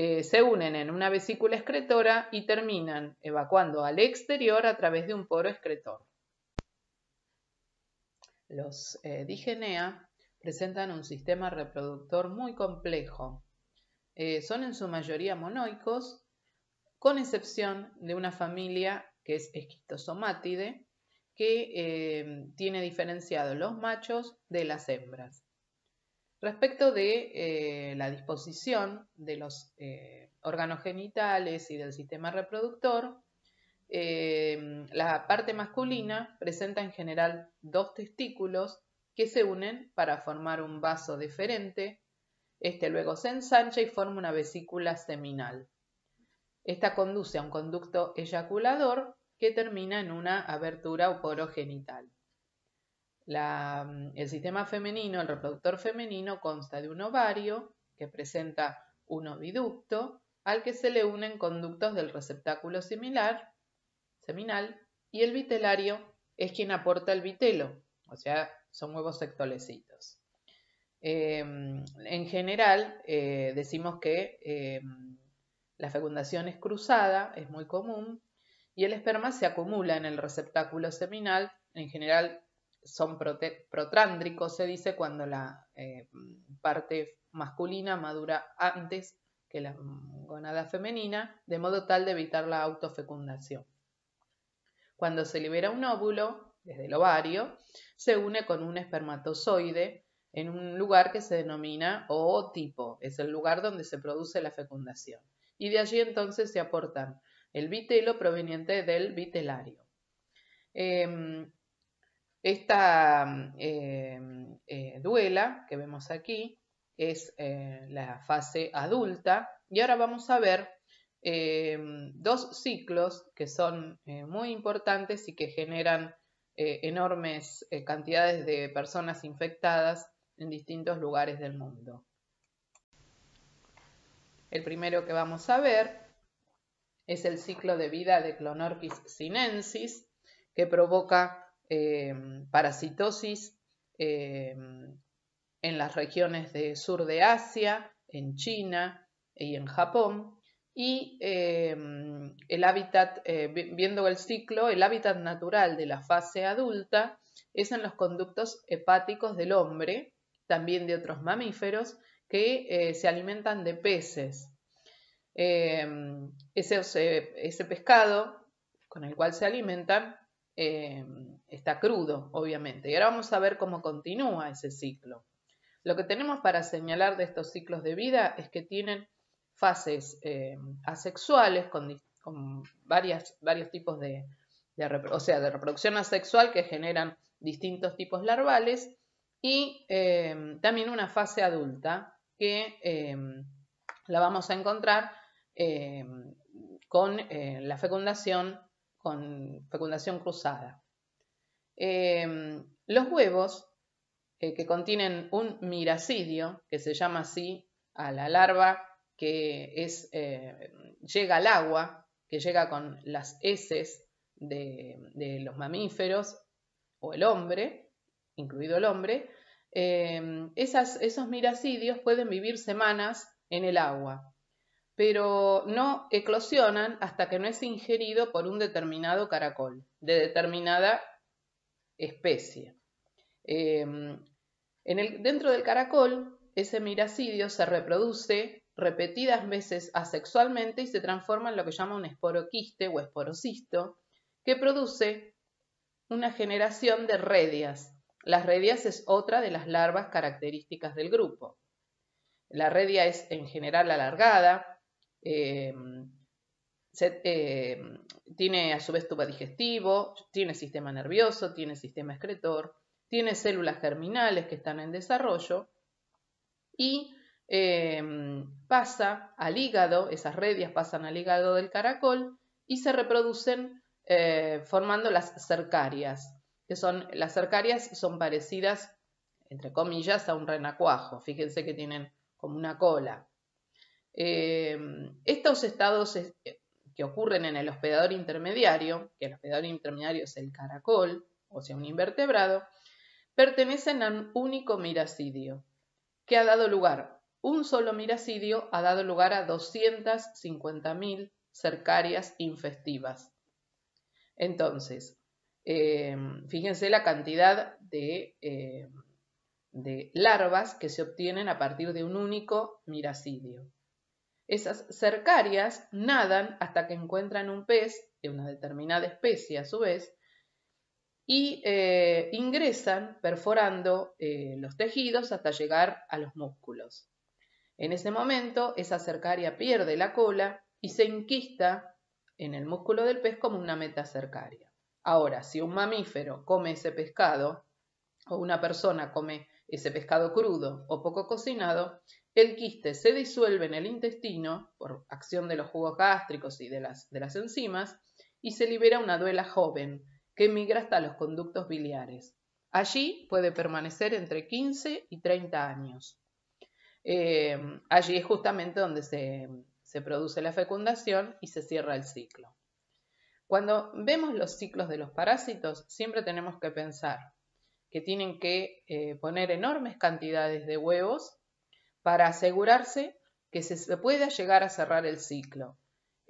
eh, se unen en una vesícula excretora y terminan evacuando al exterior a través de un poro excretor. Los eh, digenea presentan un sistema reproductor muy complejo. Eh, son en su mayoría monoicos, con excepción de una familia que es esquistosomátide, que tiene diferenciados los machos de las hembras. Respecto de eh, la disposición de los eh, órganos genitales y del sistema reproductor, eh, la parte masculina presenta en general dos testículos que se unen para formar un vaso deferente. Este luego se ensancha y forma una vesícula seminal. Esta conduce a un conducto eyaculador que termina en una abertura o poro genital. Mm, el sistema femenino, el reproductor femenino, consta de un ovario que presenta un oviducto al que se le unen conductos del receptáculo seminal y el vitelario es quien aporta el vitelo, o sea, son huevos sectolecitos. Em, en general, eh, decimos que em, la fecundación es cruzada, es muy común, y el esperma se acumula en el receptáculo seminal, en general son protrándricos, se dice, cuando la eh, parte masculina madura antes que la gonada femenina, de modo tal de evitar la autofecundación. Cuando se libera un óvulo, desde el ovario, se une con un espermatozoide en un lugar que se denomina ootipo, es el lugar donde se produce la fecundación. Y de allí entonces se aportan el vitelo proveniente del vitelario. Em, esta mm, em, eh, duela que vemos aquí es eh, la fase adulta y ahora vamos a ver em, dos ciclos que son eh, muy importantes y que generan enormes cantidades de personas infectadas en distintos lugares del mundo. El primero que vamos a ver es el ciclo de vida de Clonorchis sinensis que provoca Em, parasitosis em, en las regiones de sur de Asia, en China y en Japón. Y em, el hábitat, eh, viendo el ciclo, el hábitat natural de la fase adulta es en los conductos hepáticos del hombre, también de otros mamíferos, que eh, se alimentan de peces. Ese, ese pescado con el cual se alimentan Em, está crudo, obviamente. Y ahora vamos a ver cómo continúa ese ciclo. Lo que tenemos para señalar de estos ciclos de vida es que tienen fases em, asexuales con, varias, varios tipos de, sea, de reproducción asexual que generan distintos tipos larvales y em, también una fase adulta que la vamos a encontrar con eh, la fecundación con fecundación cruzada. Em, los huevos eh, que contienen un miracidio, que se llama así a la larva que es, eh, llega al agua, que llega con las heces de, los mamíferos o el hombre, incluido el hombre, em, esos miracidios pueden vivir semanas en el agua pero no eclosionan hasta que no es ingerido por un determinado caracol, de determinada especie. Eh, dentro del caracol, ese miracidio se reproduce repetidas veces asexualmente y se transforma en lo que llama un esporoquiste o esporocisto, que produce una generación de redias. Las redias es otra de las larvas características del grupo. La redia es en general alargada, eh, eh, tiene a su vez tubo digestivo, tiene sistema nervioso, tiene sistema excretor, tiene células germinales que están en desarrollo y eh, pasa al hígado, esas redias pasan al hígado del caracol y se reproducen formando las cercarias, que son, las cercarias son parecidas, entre comillas, a un renacuajo, fíjense que tienen como una cola, eh, estos estados eh, que ocurren en el hospedador intermediario, que el hospedador intermediario es el caracol, o sea, un invertebrado, pertenecen a un único miracidio, que ha dado lugar, un solo miracidio ha dado lugar a 250.000 cercarias infestivas. Entonces, eh, fíjense la cantidad de, de larvas que se obtienen a partir de un único miracidio. Esas cercarias nadan hasta que encuentran un pez de una determinada especie a su vez y eh, ingresan perforando eh, los tejidos hasta llegar a los músculos. En ese momento, esa cercaria pierde la cola y se inquista en el músculo del pez como una metacercaria. Ahora, si un mamífero come ese pescado o una persona come ese pescado crudo o poco cocinado, el quiste se disuelve en el intestino por acción de los jugos gástricos y de las, enzimas y se libera una duela joven que migra hasta los conductos biliares. Allí puede permanecer entre 15 y 30 años. Eh, allí es justamente donde se, produce la fecundación y se cierra el ciclo. Cuando vemos los ciclos de los parásitos, siempre tenemos que pensar que tienen que eh, poner enormes cantidades de huevos para asegurarse que se pueda llegar a cerrar el ciclo.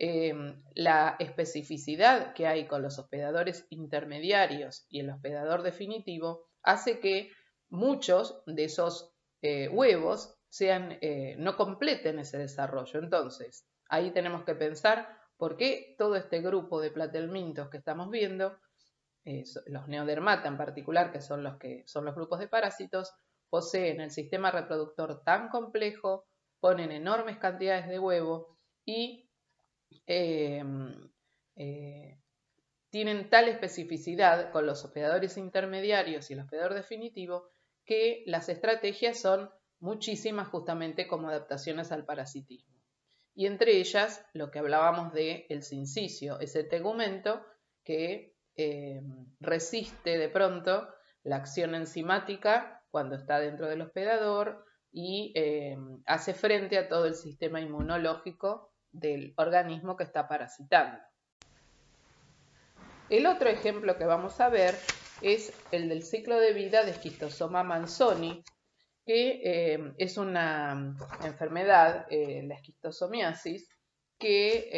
Eh, la especificidad que hay con los hospedadores intermediarios y el hospedador definitivo hace que muchos de esos eh, huevos sean, eh, no completen ese desarrollo. Entonces, ahí tenemos que pensar por qué todo este grupo de platelmintos que estamos viendo, los neodermata en particular, que son los, que son los grupos de parásitos, poseen el sistema reproductor tan complejo, ponen enormes cantidades de huevo y em, eh, tienen tal especificidad con los hospedadores intermediarios y el hospedador definitivo que las estrategias son muchísimas justamente como adaptaciones al parasitismo. Y entre ellas lo que hablábamos de el sincicio, ese tegumento que em, resiste de pronto la acción enzimática cuando está dentro del hospedador y eh, hace frente a todo el sistema inmunológico del organismo que está parasitando. El otro ejemplo que vamos a ver es el del ciclo de vida de esquistosoma Manzoni, que eh, es una mm, enfermedad, eh, la esquistosomiasis, que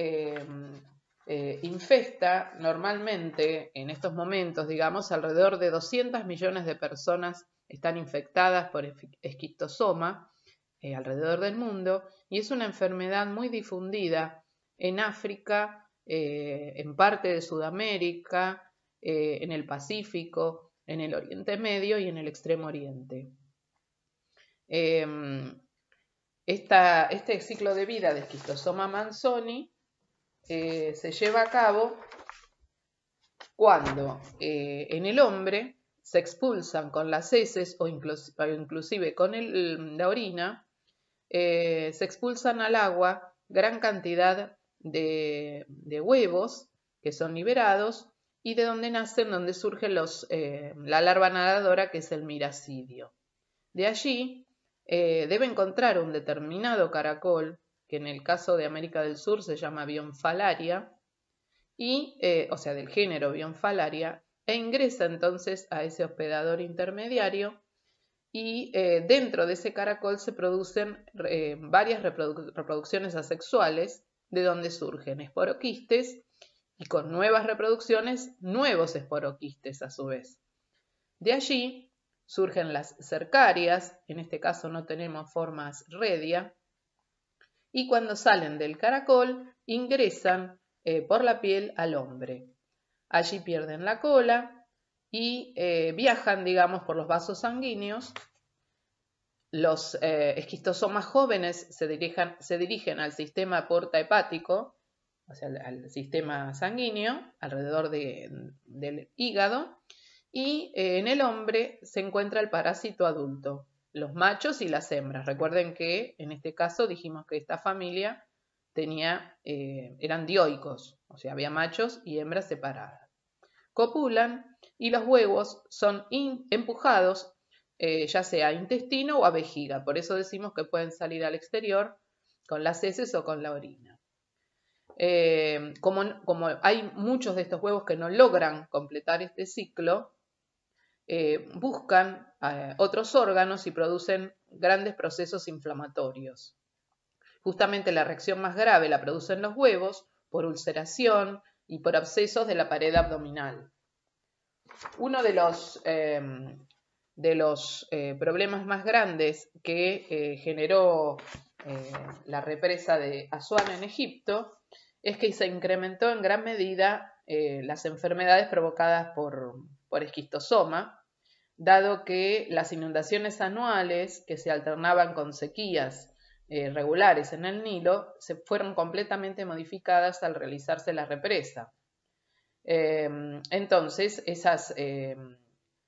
eh, infesta normalmente en estos momentos, digamos, alrededor de 200 millones de personas están infectadas por esquistosoma eh, alrededor del mundo y es una enfermedad muy difundida en África, eh, en parte de Sudamérica, eh, en el Pacífico, en el Oriente Medio y en el Extremo Oriente. Em, este ciclo de vida de esquistosoma manzoni se lleva a cabo cuando en el hombre se expulsan con las heces o, inclusive con el, mm, la orina, eh, se expulsan al agua gran cantidad de, huevos que son liberados y de donde nacen, donde surge los, eh, la larva nadadora que es el miracidio. De allí eh, debe encontrar un determinado caracol, que en el caso de América del Sur se llama bionfalaria, y, o sea, del género bionfalaria, e ingresa entonces a ese hospedador intermediario y eh, dentro de ese caracol se producen varias reproducciones asexuales de donde surgen esporoquistes y con nuevas reproducciones nuevos esporoquistes a su vez. De allí surgen las cercarias, en este caso no tenemos formas redia, y cuando salen del caracol ingresan eh, por la piel al hombre allí pierden la cola y eh, viajan, digamos, por los vasos sanguíneos. Los eh, esquistosomas jóvenes se, dirigen al sistema portahepático, o sea, al, sistema sanguíneo, alrededor del hígado, y eh, en el hombre se encuentra el parásito adulto, los machos y las hembras. Recuerden que en este caso dijimos que esta familia tenía, eh, eran dioicos, o sea, había machos y hembras separadas. Copulan y los huevos son empujados eh, ya sea a intestino o a vejiga, por eso decimos que pueden salir al exterior con las heces o con la orina. Eh, como, hay muchos de estos huevos que no logran completar este ciclo, buscan otros órganos y producen grandes procesos inflamatorios. Justamente la reacción más grave la producen los huevos por ulceración y por abscesos de la pared abdominal. Uno de los, em, de los eh, problemas más grandes que eh, generó eh, la represa de Asuana en Egipto es que se incrementó en gran medida las enfermedades provocadas por, por esquistosoma, dado que las inundaciones anuales que se alternaban con sequías eh, regulares en el Nilo se fueron completamente modificadas al realizarse la represa. Em, entonces, esas em,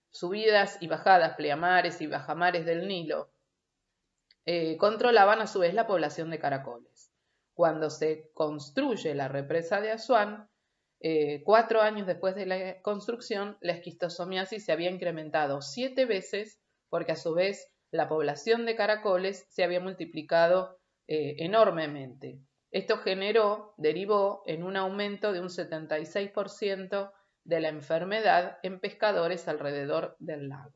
subidas y bajadas, pleamares y bajamares del Nilo, eh, controlaban a su vez la población de caracoles. Cuando se construye la represa de Asuán, eh, cuatro años después de la construcción, la esquistosomiasis se había incrementado siete veces porque a su vez la población de caracoles se había multiplicado eh, enormemente. Esto generó, derivó en un aumento de un 76% de la enfermedad en pescadores alrededor del lago.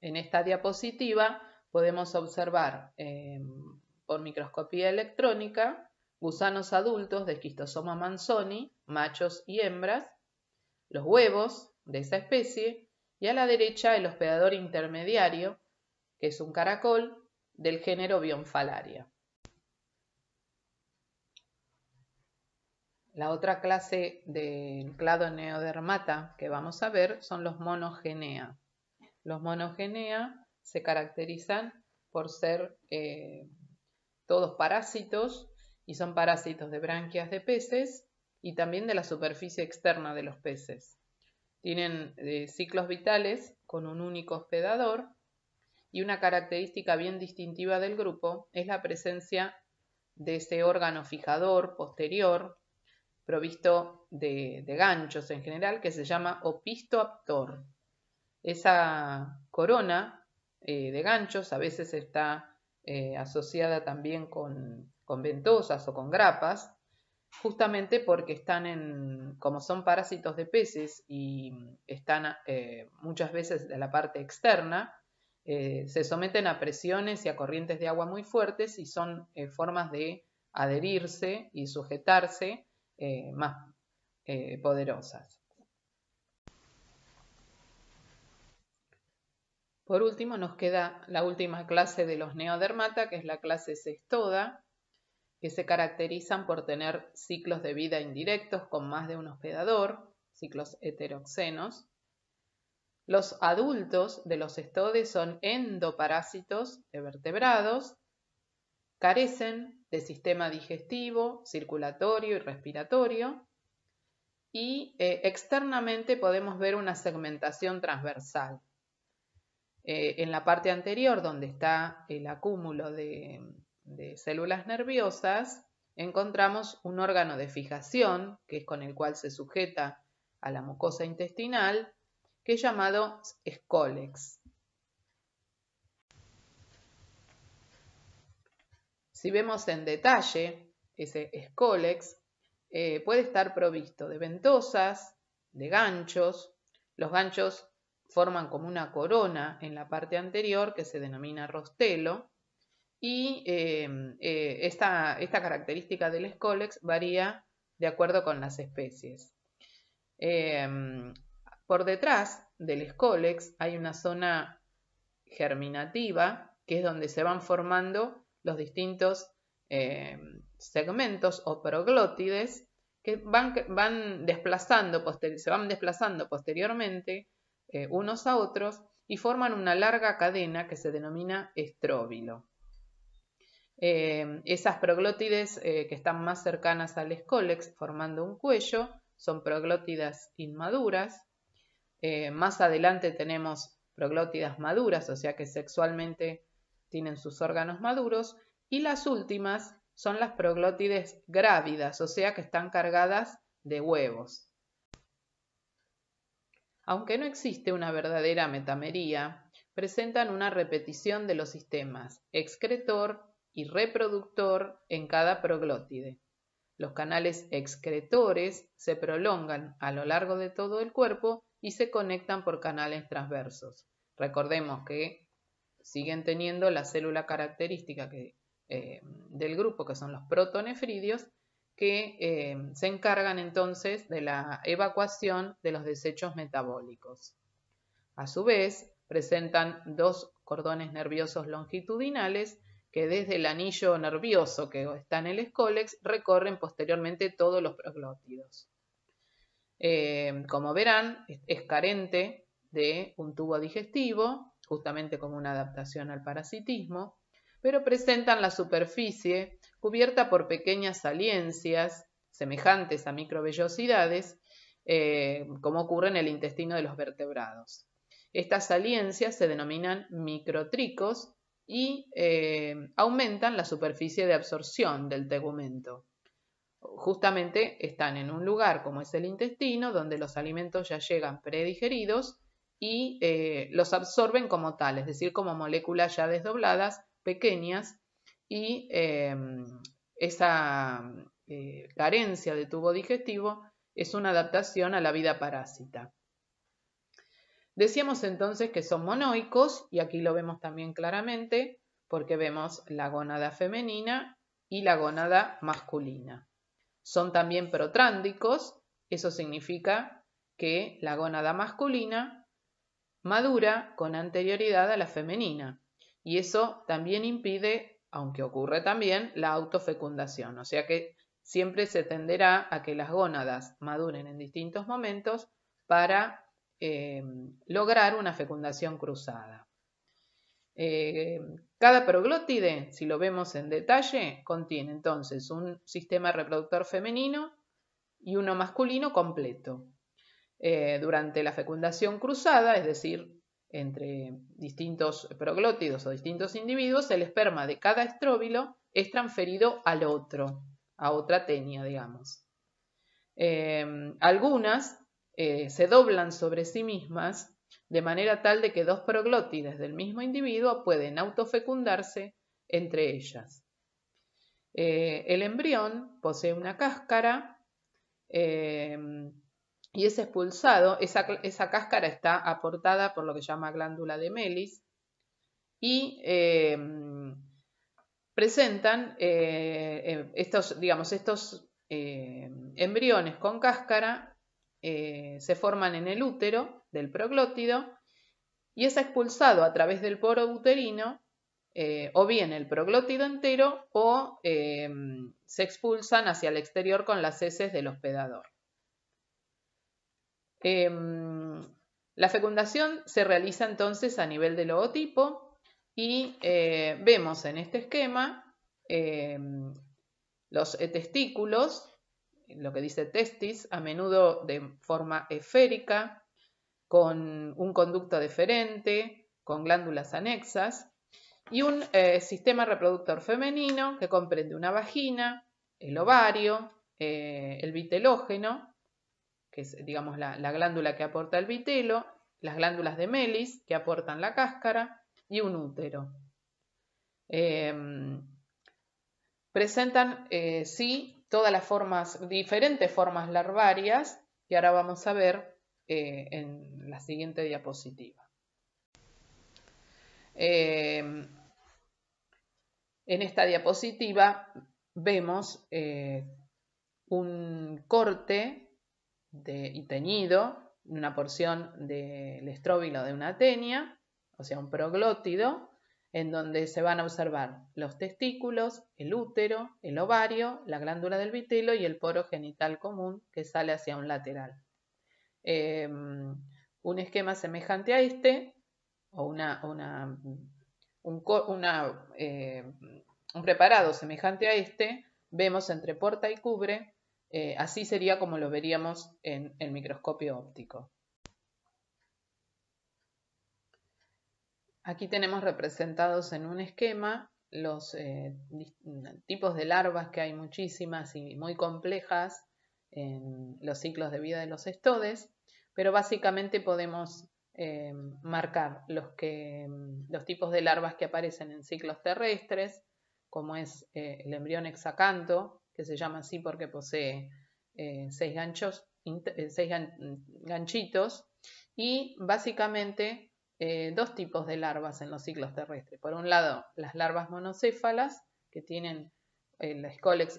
En esta diapositiva podemos observar em, por microscopía electrónica gusanos adultos de esquistosoma mansoni, machos y hembras, los huevos de esa especie, y a la derecha el hospedador intermediario, que es un caracol del género Bionfalaria. La otra clase del clado neodermata que vamos a ver son los monogenea. Los monogenea se caracterizan por ser eh, todos parásitos y son parásitos de branquias de peces y también de la superficie externa de los peces. Tienen eh, ciclos vitales con un único hospedador y una característica bien distintiva del grupo es la presencia de ese órgano fijador posterior provisto de, ganchos en general que se llama opistoaptor. Esa corona eh, de ganchos a veces está eh, asociada también con ventosas o con grapas justamente porque están en, como son parásitos de peces y están eh, muchas veces de la parte externa, eh, se someten a presiones y a corrientes de agua muy fuertes y son eh, formas de adherirse y sujetarse más poderosas. Por último, nos queda la última clase de los neodermata, que es la clase sextoda, que se caracterizan por tener ciclos de vida indirectos con más de un hospedador, ciclos heteroxenos. Los adultos de los estodes son endoparásitos de vertebrados, carecen de sistema digestivo, circulatorio y respiratorio, y eh, externamente podemos ver una segmentación transversal. Eh, en la parte anterior, donde está el acúmulo de de células nerviosas, encontramos un órgano de fijación, que es con el cual se sujeta a la mucosa intestinal, que es llamado escólex. Si vemos en detalle, ese escólex eh, puede estar provisto de ventosas, de ganchos. Los ganchos forman como una corona en la parte anterior que se denomina rostelo. Y em, eh, esta, característica del escólex varía de acuerdo con las especies. Em, por detrás del escólex hay una zona germinativa, que es donde se van formando los distintos em, segmentos o proglótides que desplazando, se van desplazando posteriormente eh, unos a otros y forman una larga cadena que se denomina estróbilo. Eh, esas proglótides eh, que están más cercanas al escólex formando un cuello son proglótidas inmaduras. Eh, más adelante tenemos proglótidas maduras, o sea que sexualmente tienen sus órganos maduros. Y las últimas son las proglótides grávidas, o sea que están cargadas de huevos. Aunque no existe una verdadera metamería, presentan una repetición de los sistemas excretor, y reproductor en cada proglótide. Los canales excretores se prolongan a lo largo de todo el cuerpo y se conectan por canales transversos. Recordemos que siguen teniendo la célula característica eh, del grupo, que son los protonefridios, que eh, se encargan entonces de la evacuación de los desechos metabólicos. A su vez, presentan dos cordones nerviosos longitudinales que desde el anillo nervioso que está en el escólex recorren posteriormente todos los proglótidos. Eh, como verán, es carente de un tubo digestivo, justamente como una adaptación al parasitismo, pero presentan la superficie cubierta por pequeñas saliencias semejantes a microvellosidades, eh, como ocurre en el intestino de los vertebrados. Estas saliencias se denominan microtricos y eh, aumentan la superficie de absorción del tegumento. Justamente están en un lugar como es el intestino, donde los alimentos ya llegan predigeridos y eh, los absorben como tal, es decir, como moléculas ya desdobladas, pequeñas, y em, esa eh, carencia de tubo digestivo es una adaptación a la vida parásita. Decíamos entonces que son monoicos y aquí lo vemos también claramente porque vemos la gónada femenina y la gónada masculina. Son también protrándicos, eso significa que la gónada masculina madura con anterioridad a la femenina y eso también impide, aunque ocurre también, la autofecundación, o sea que siempre se tenderá a que las gónadas maduren en distintos momentos para eh, lograr una fecundación cruzada. Eh, cada proglótide, si lo vemos en detalle, contiene entonces un sistema reproductor femenino y uno masculino completo. Eh, durante la fecundación cruzada, es decir, entre distintos proglótidos o distintos individuos, el esperma de cada estróbilo es transferido al otro, a otra tenia, digamos. algunas eh, se doblan sobre sí mismas de manera tal de que dos proglótides del mismo individuo pueden autofecundarse entre ellas. Eh, el embrión posee una cáscara em, y es expulsado. Esa, cáscara está aportada por lo que llama glándula de Melis y em, presentan eh, em, estos, digamos, estos embriones con cáscara eh, se forman en el útero del proglótido y es expulsado a través del poro uterino eh, o bien el proglótido entero o em, se expulsan hacia el exterior con las heces del hospedador. Em, la fecundación se realiza entonces a nivel del logotipo y eh, vemos en este esquema em, los testículos lo que dice testis, a menudo de forma esférica, con un conducto deferente, con glándulas anexas, y un eh, sistema reproductor femenino que comprende una vagina, el ovario, eh, el vitelógeno, que es digamos la, glándula que aporta el vitelo, las glándulas de melis que aportan la cáscara y un útero. Em, presentan, eh, sí, todas las formas, diferentes formas larvarias, que ahora vamos a ver eh, en la siguiente diapositiva. Eh, en esta diapositiva vemos eh, un corte de, y teñido, una porción del estróbilo de una tenia, o sea, un proglótido, en donde se van a observar los testículos, el útero, el ovario, la glándula del vitelo y el poro genital común que sale hacia un lateral. Em, un esquema semejante a este, o eh, un, preparado semejante a este, vemos entre porta y cubre, eh, así sería como lo veríamos en el microscopio óptico. Aquí tenemos representados en un esquema los eh, tipos de larvas que hay muchísimas y muy complejas en los ciclos de vida de los estodes, pero básicamente podemos eh, marcar los, que, los tipos de larvas que aparecen en ciclos terrestres, como es eh, el embrión hexacanto, que se llama así porque posee seis, ganchos, seis ganchitos, y básicamente eh, dos tipos de larvas en los ciclos terrestres. Por un lado, las larvas monocéfalas, que tienen eh,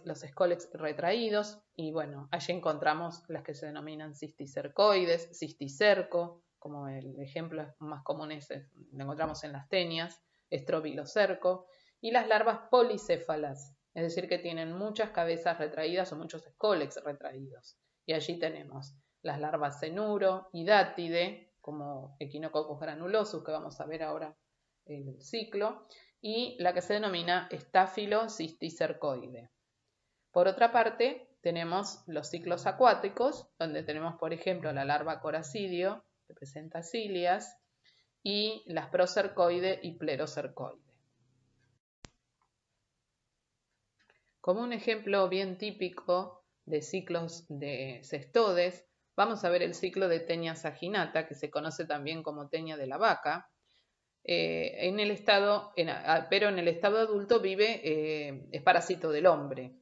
los escólex retraídos, y bueno, allí encontramos las que se denominan cisticercoides, cisticerco, como el ejemplo más común es, lo encontramos en las tenias, estrobilocerco, y las larvas policéfalas, es decir, que tienen muchas cabezas retraídas o muchos escólex retraídos. Y allí tenemos las larvas cenuro, dátide como Equinococcus granulosus, que vamos a ver ahora el ciclo, y la que se denomina cisticercoide. Por otra parte, tenemos los ciclos acuáticos, donde tenemos, por ejemplo, la larva coracidio, que presenta cilias, y las procercoide y plerocercoide. Como un ejemplo bien típico de ciclos de cestodes, vamos a ver el ciclo de teña saginata, que se conoce también como teña de la vaca. Eh, pero en el estado adulto vive, eh, es parásito del hombre.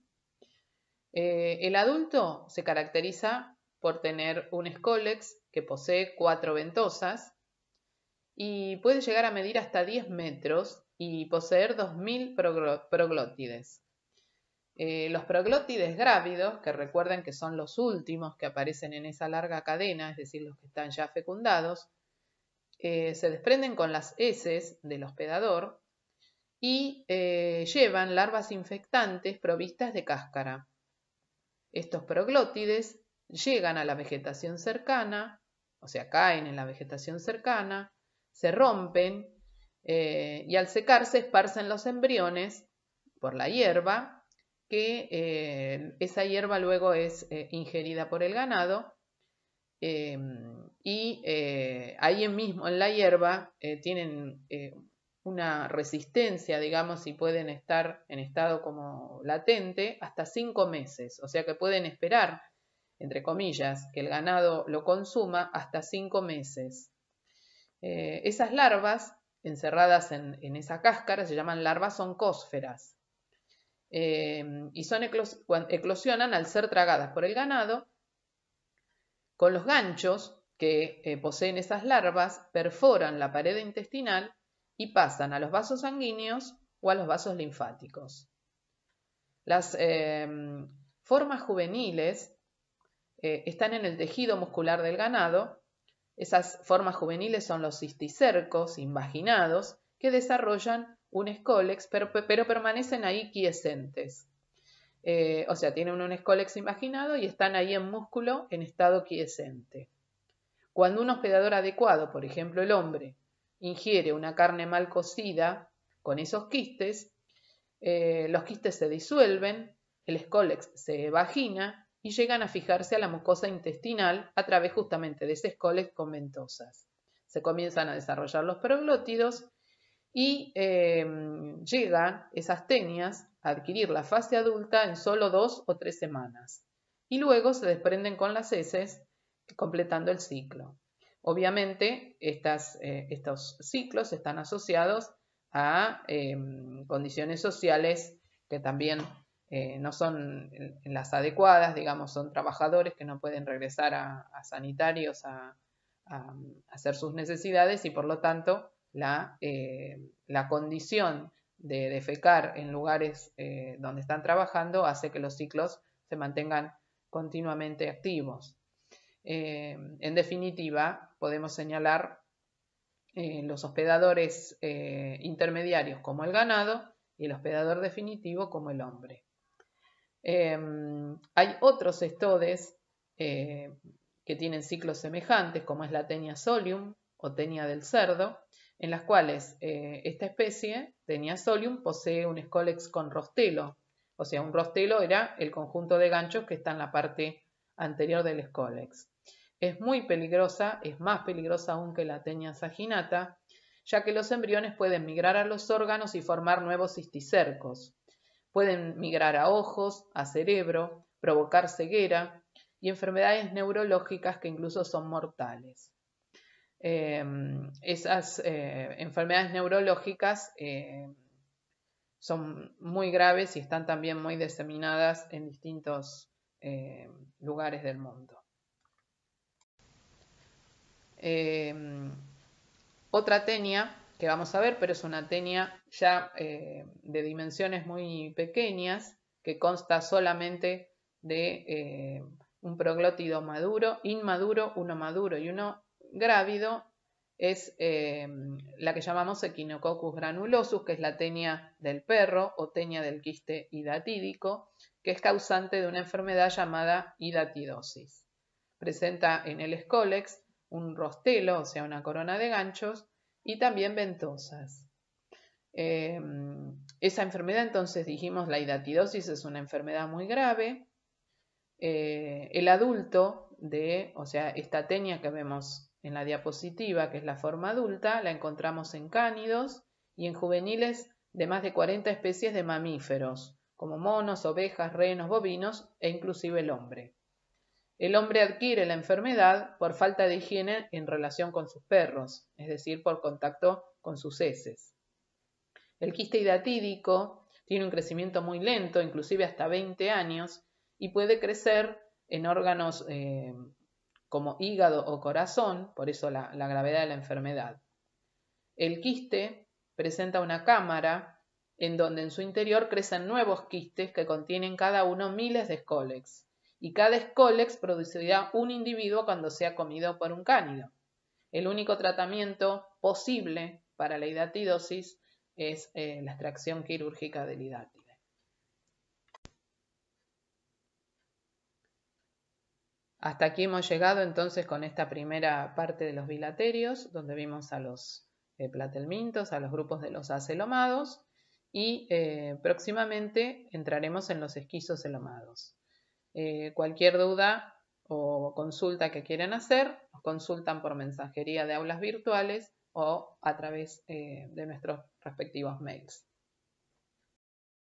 Eh, el adulto se caracteriza por tener un escólex que posee cuatro ventosas y puede llegar a medir hasta 10 metros y poseer 2.000 proglótides. Eh, los proglótides grávidos, que recuerden que son los últimos que aparecen en esa larga cadena, es decir, los que están ya fecundados, eh, se desprenden con las heces del hospedador y eh, llevan larvas infectantes provistas de cáscara. Estos proglótides llegan a la vegetación cercana, o sea, caen en la vegetación cercana, se rompen y al secarse esparcen los embriones por la hierba que eh, esa hierba luego es eh, ingerida por el ganado eh, y ahí mismo en la hierba tienen una resistencia, digamos, y pueden estar en estado como latente hasta cinco meses, o sea que pueden esperar, entre comillas, que el ganado lo consuma hasta cinco meses. esas larvas encerradas en, esa cáscara se llaman larvas cósferas. Em, y son eclosionan al ser tragadas por el ganado. Con los ganchos que eh, poseen esas larvas, perforan la pared intestinal y pasan a los vasos sanguíneos o a los vasos linfáticos. Las em, formas juveniles eh, están en el tejido muscular del ganado. Esas formas juveniles son los cisticercos invaginados que desarrollan un escólex, pero, permanecen ahí quiescentes. Eh, o sea, tienen un escólex imaginado y están ahí en músculo en estado quiescente. Cuando un hospedador adecuado, por ejemplo el hombre, ingiere una carne mal cocida con esos quistes, eh, los quistes se disuelven, el escólex se vagina y llegan a fijarse a la mucosa intestinal a través justamente de ese escólex con ventosas. Se comienzan a desarrollar los proglótidos y em, llegan esas tenias a adquirir la fase adulta en solo dos o tres semanas y luego se desprenden con las heces completando el ciclo. Obviamente estas, eh, estos ciclos están asociados a em, condiciones sociales que también eh, no son las adecuadas, digamos, son trabajadores que no pueden regresar a, sanitarios a, hacer sus necesidades y por lo tanto eh, la, condición de defecar en lugares eh, donde están trabajando hace que los ciclos se mantengan continuamente activos. Eh, en definitiva, podemos señalar los hospedadores intermediarios como el ganado y el hospedador definitivo como el hombre. hay otros estodes que tienen ciclos semejantes, como es la tenia solium o tenia del cerdo, en las cuales eh, esta especie, tenía solium, posee un escólex con rostelo. O sea, un rostelo era el conjunto de ganchos que está en la parte anterior del scólex. Es muy peligrosa, es más peligrosa aún que la tenia saginata, ya que los embriones pueden migrar a los órganos y formar nuevos cisticercos. Pueden migrar a ojos, a cerebro, provocar ceguera y enfermedades neurológicas que incluso son mortales. Em, esas eh, enfermedades neurológicas eh, son muy graves y están también muy diseminadas en distintos em, lugares del mundo. Em, otra tenia que vamos a ver, pero es una tenia ya eh, de dimensiones muy pequeñas que consta solamente de un proglótido maduro, inmaduro, uno maduro y uno grávido es em, la que llamamos Equinococcus granulosus, que es la tenia del perro o tenia del quiste hidatídico, que es causante de una enfermedad llamada hidatidosis. Presenta en el escólex un rostelo, o sea, una corona de ganchos, y también ventosas. Em, esa enfermedad, entonces dijimos, la hidatidosis es una enfermedad muy grave. Eh, el adulto de, o sea, esta tenia que vemos en la diapositiva, que es la forma adulta, la encontramos en cánidos y en juveniles de más de 40 especies de mamíferos, como monos, ovejas, renos, bovinos e inclusive el hombre. El hombre adquiere la enfermedad por falta de higiene en relación con sus perros, es decir, por contacto con sus heces. El quiste hidatídico tiene un crecimiento muy lento, inclusive hasta 20 años, y puede crecer en órganos eh, como hígado o corazón, por eso la, gravedad de la enfermedad. El quiste presenta una cámara en donde en su interior crecen nuevos quistes que contienen cada uno miles de escólex, y cada escólex producirá un individuo cuando sea comido por un cánido. El único tratamiento posible para la hidatidosis es eh, la extracción quirúrgica del hidati. Hasta aquí hemos llegado entonces con esta primera parte de los bilaterios, donde vimos a los eh, platelmintos, a los grupos de los acelomados y eh, próximamente entraremos en los esquizocelomados. Eh, cualquier duda o consulta que quieran hacer, nos consultan por mensajería de aulas virtuales o a través eh, de nuestros respectivos mails.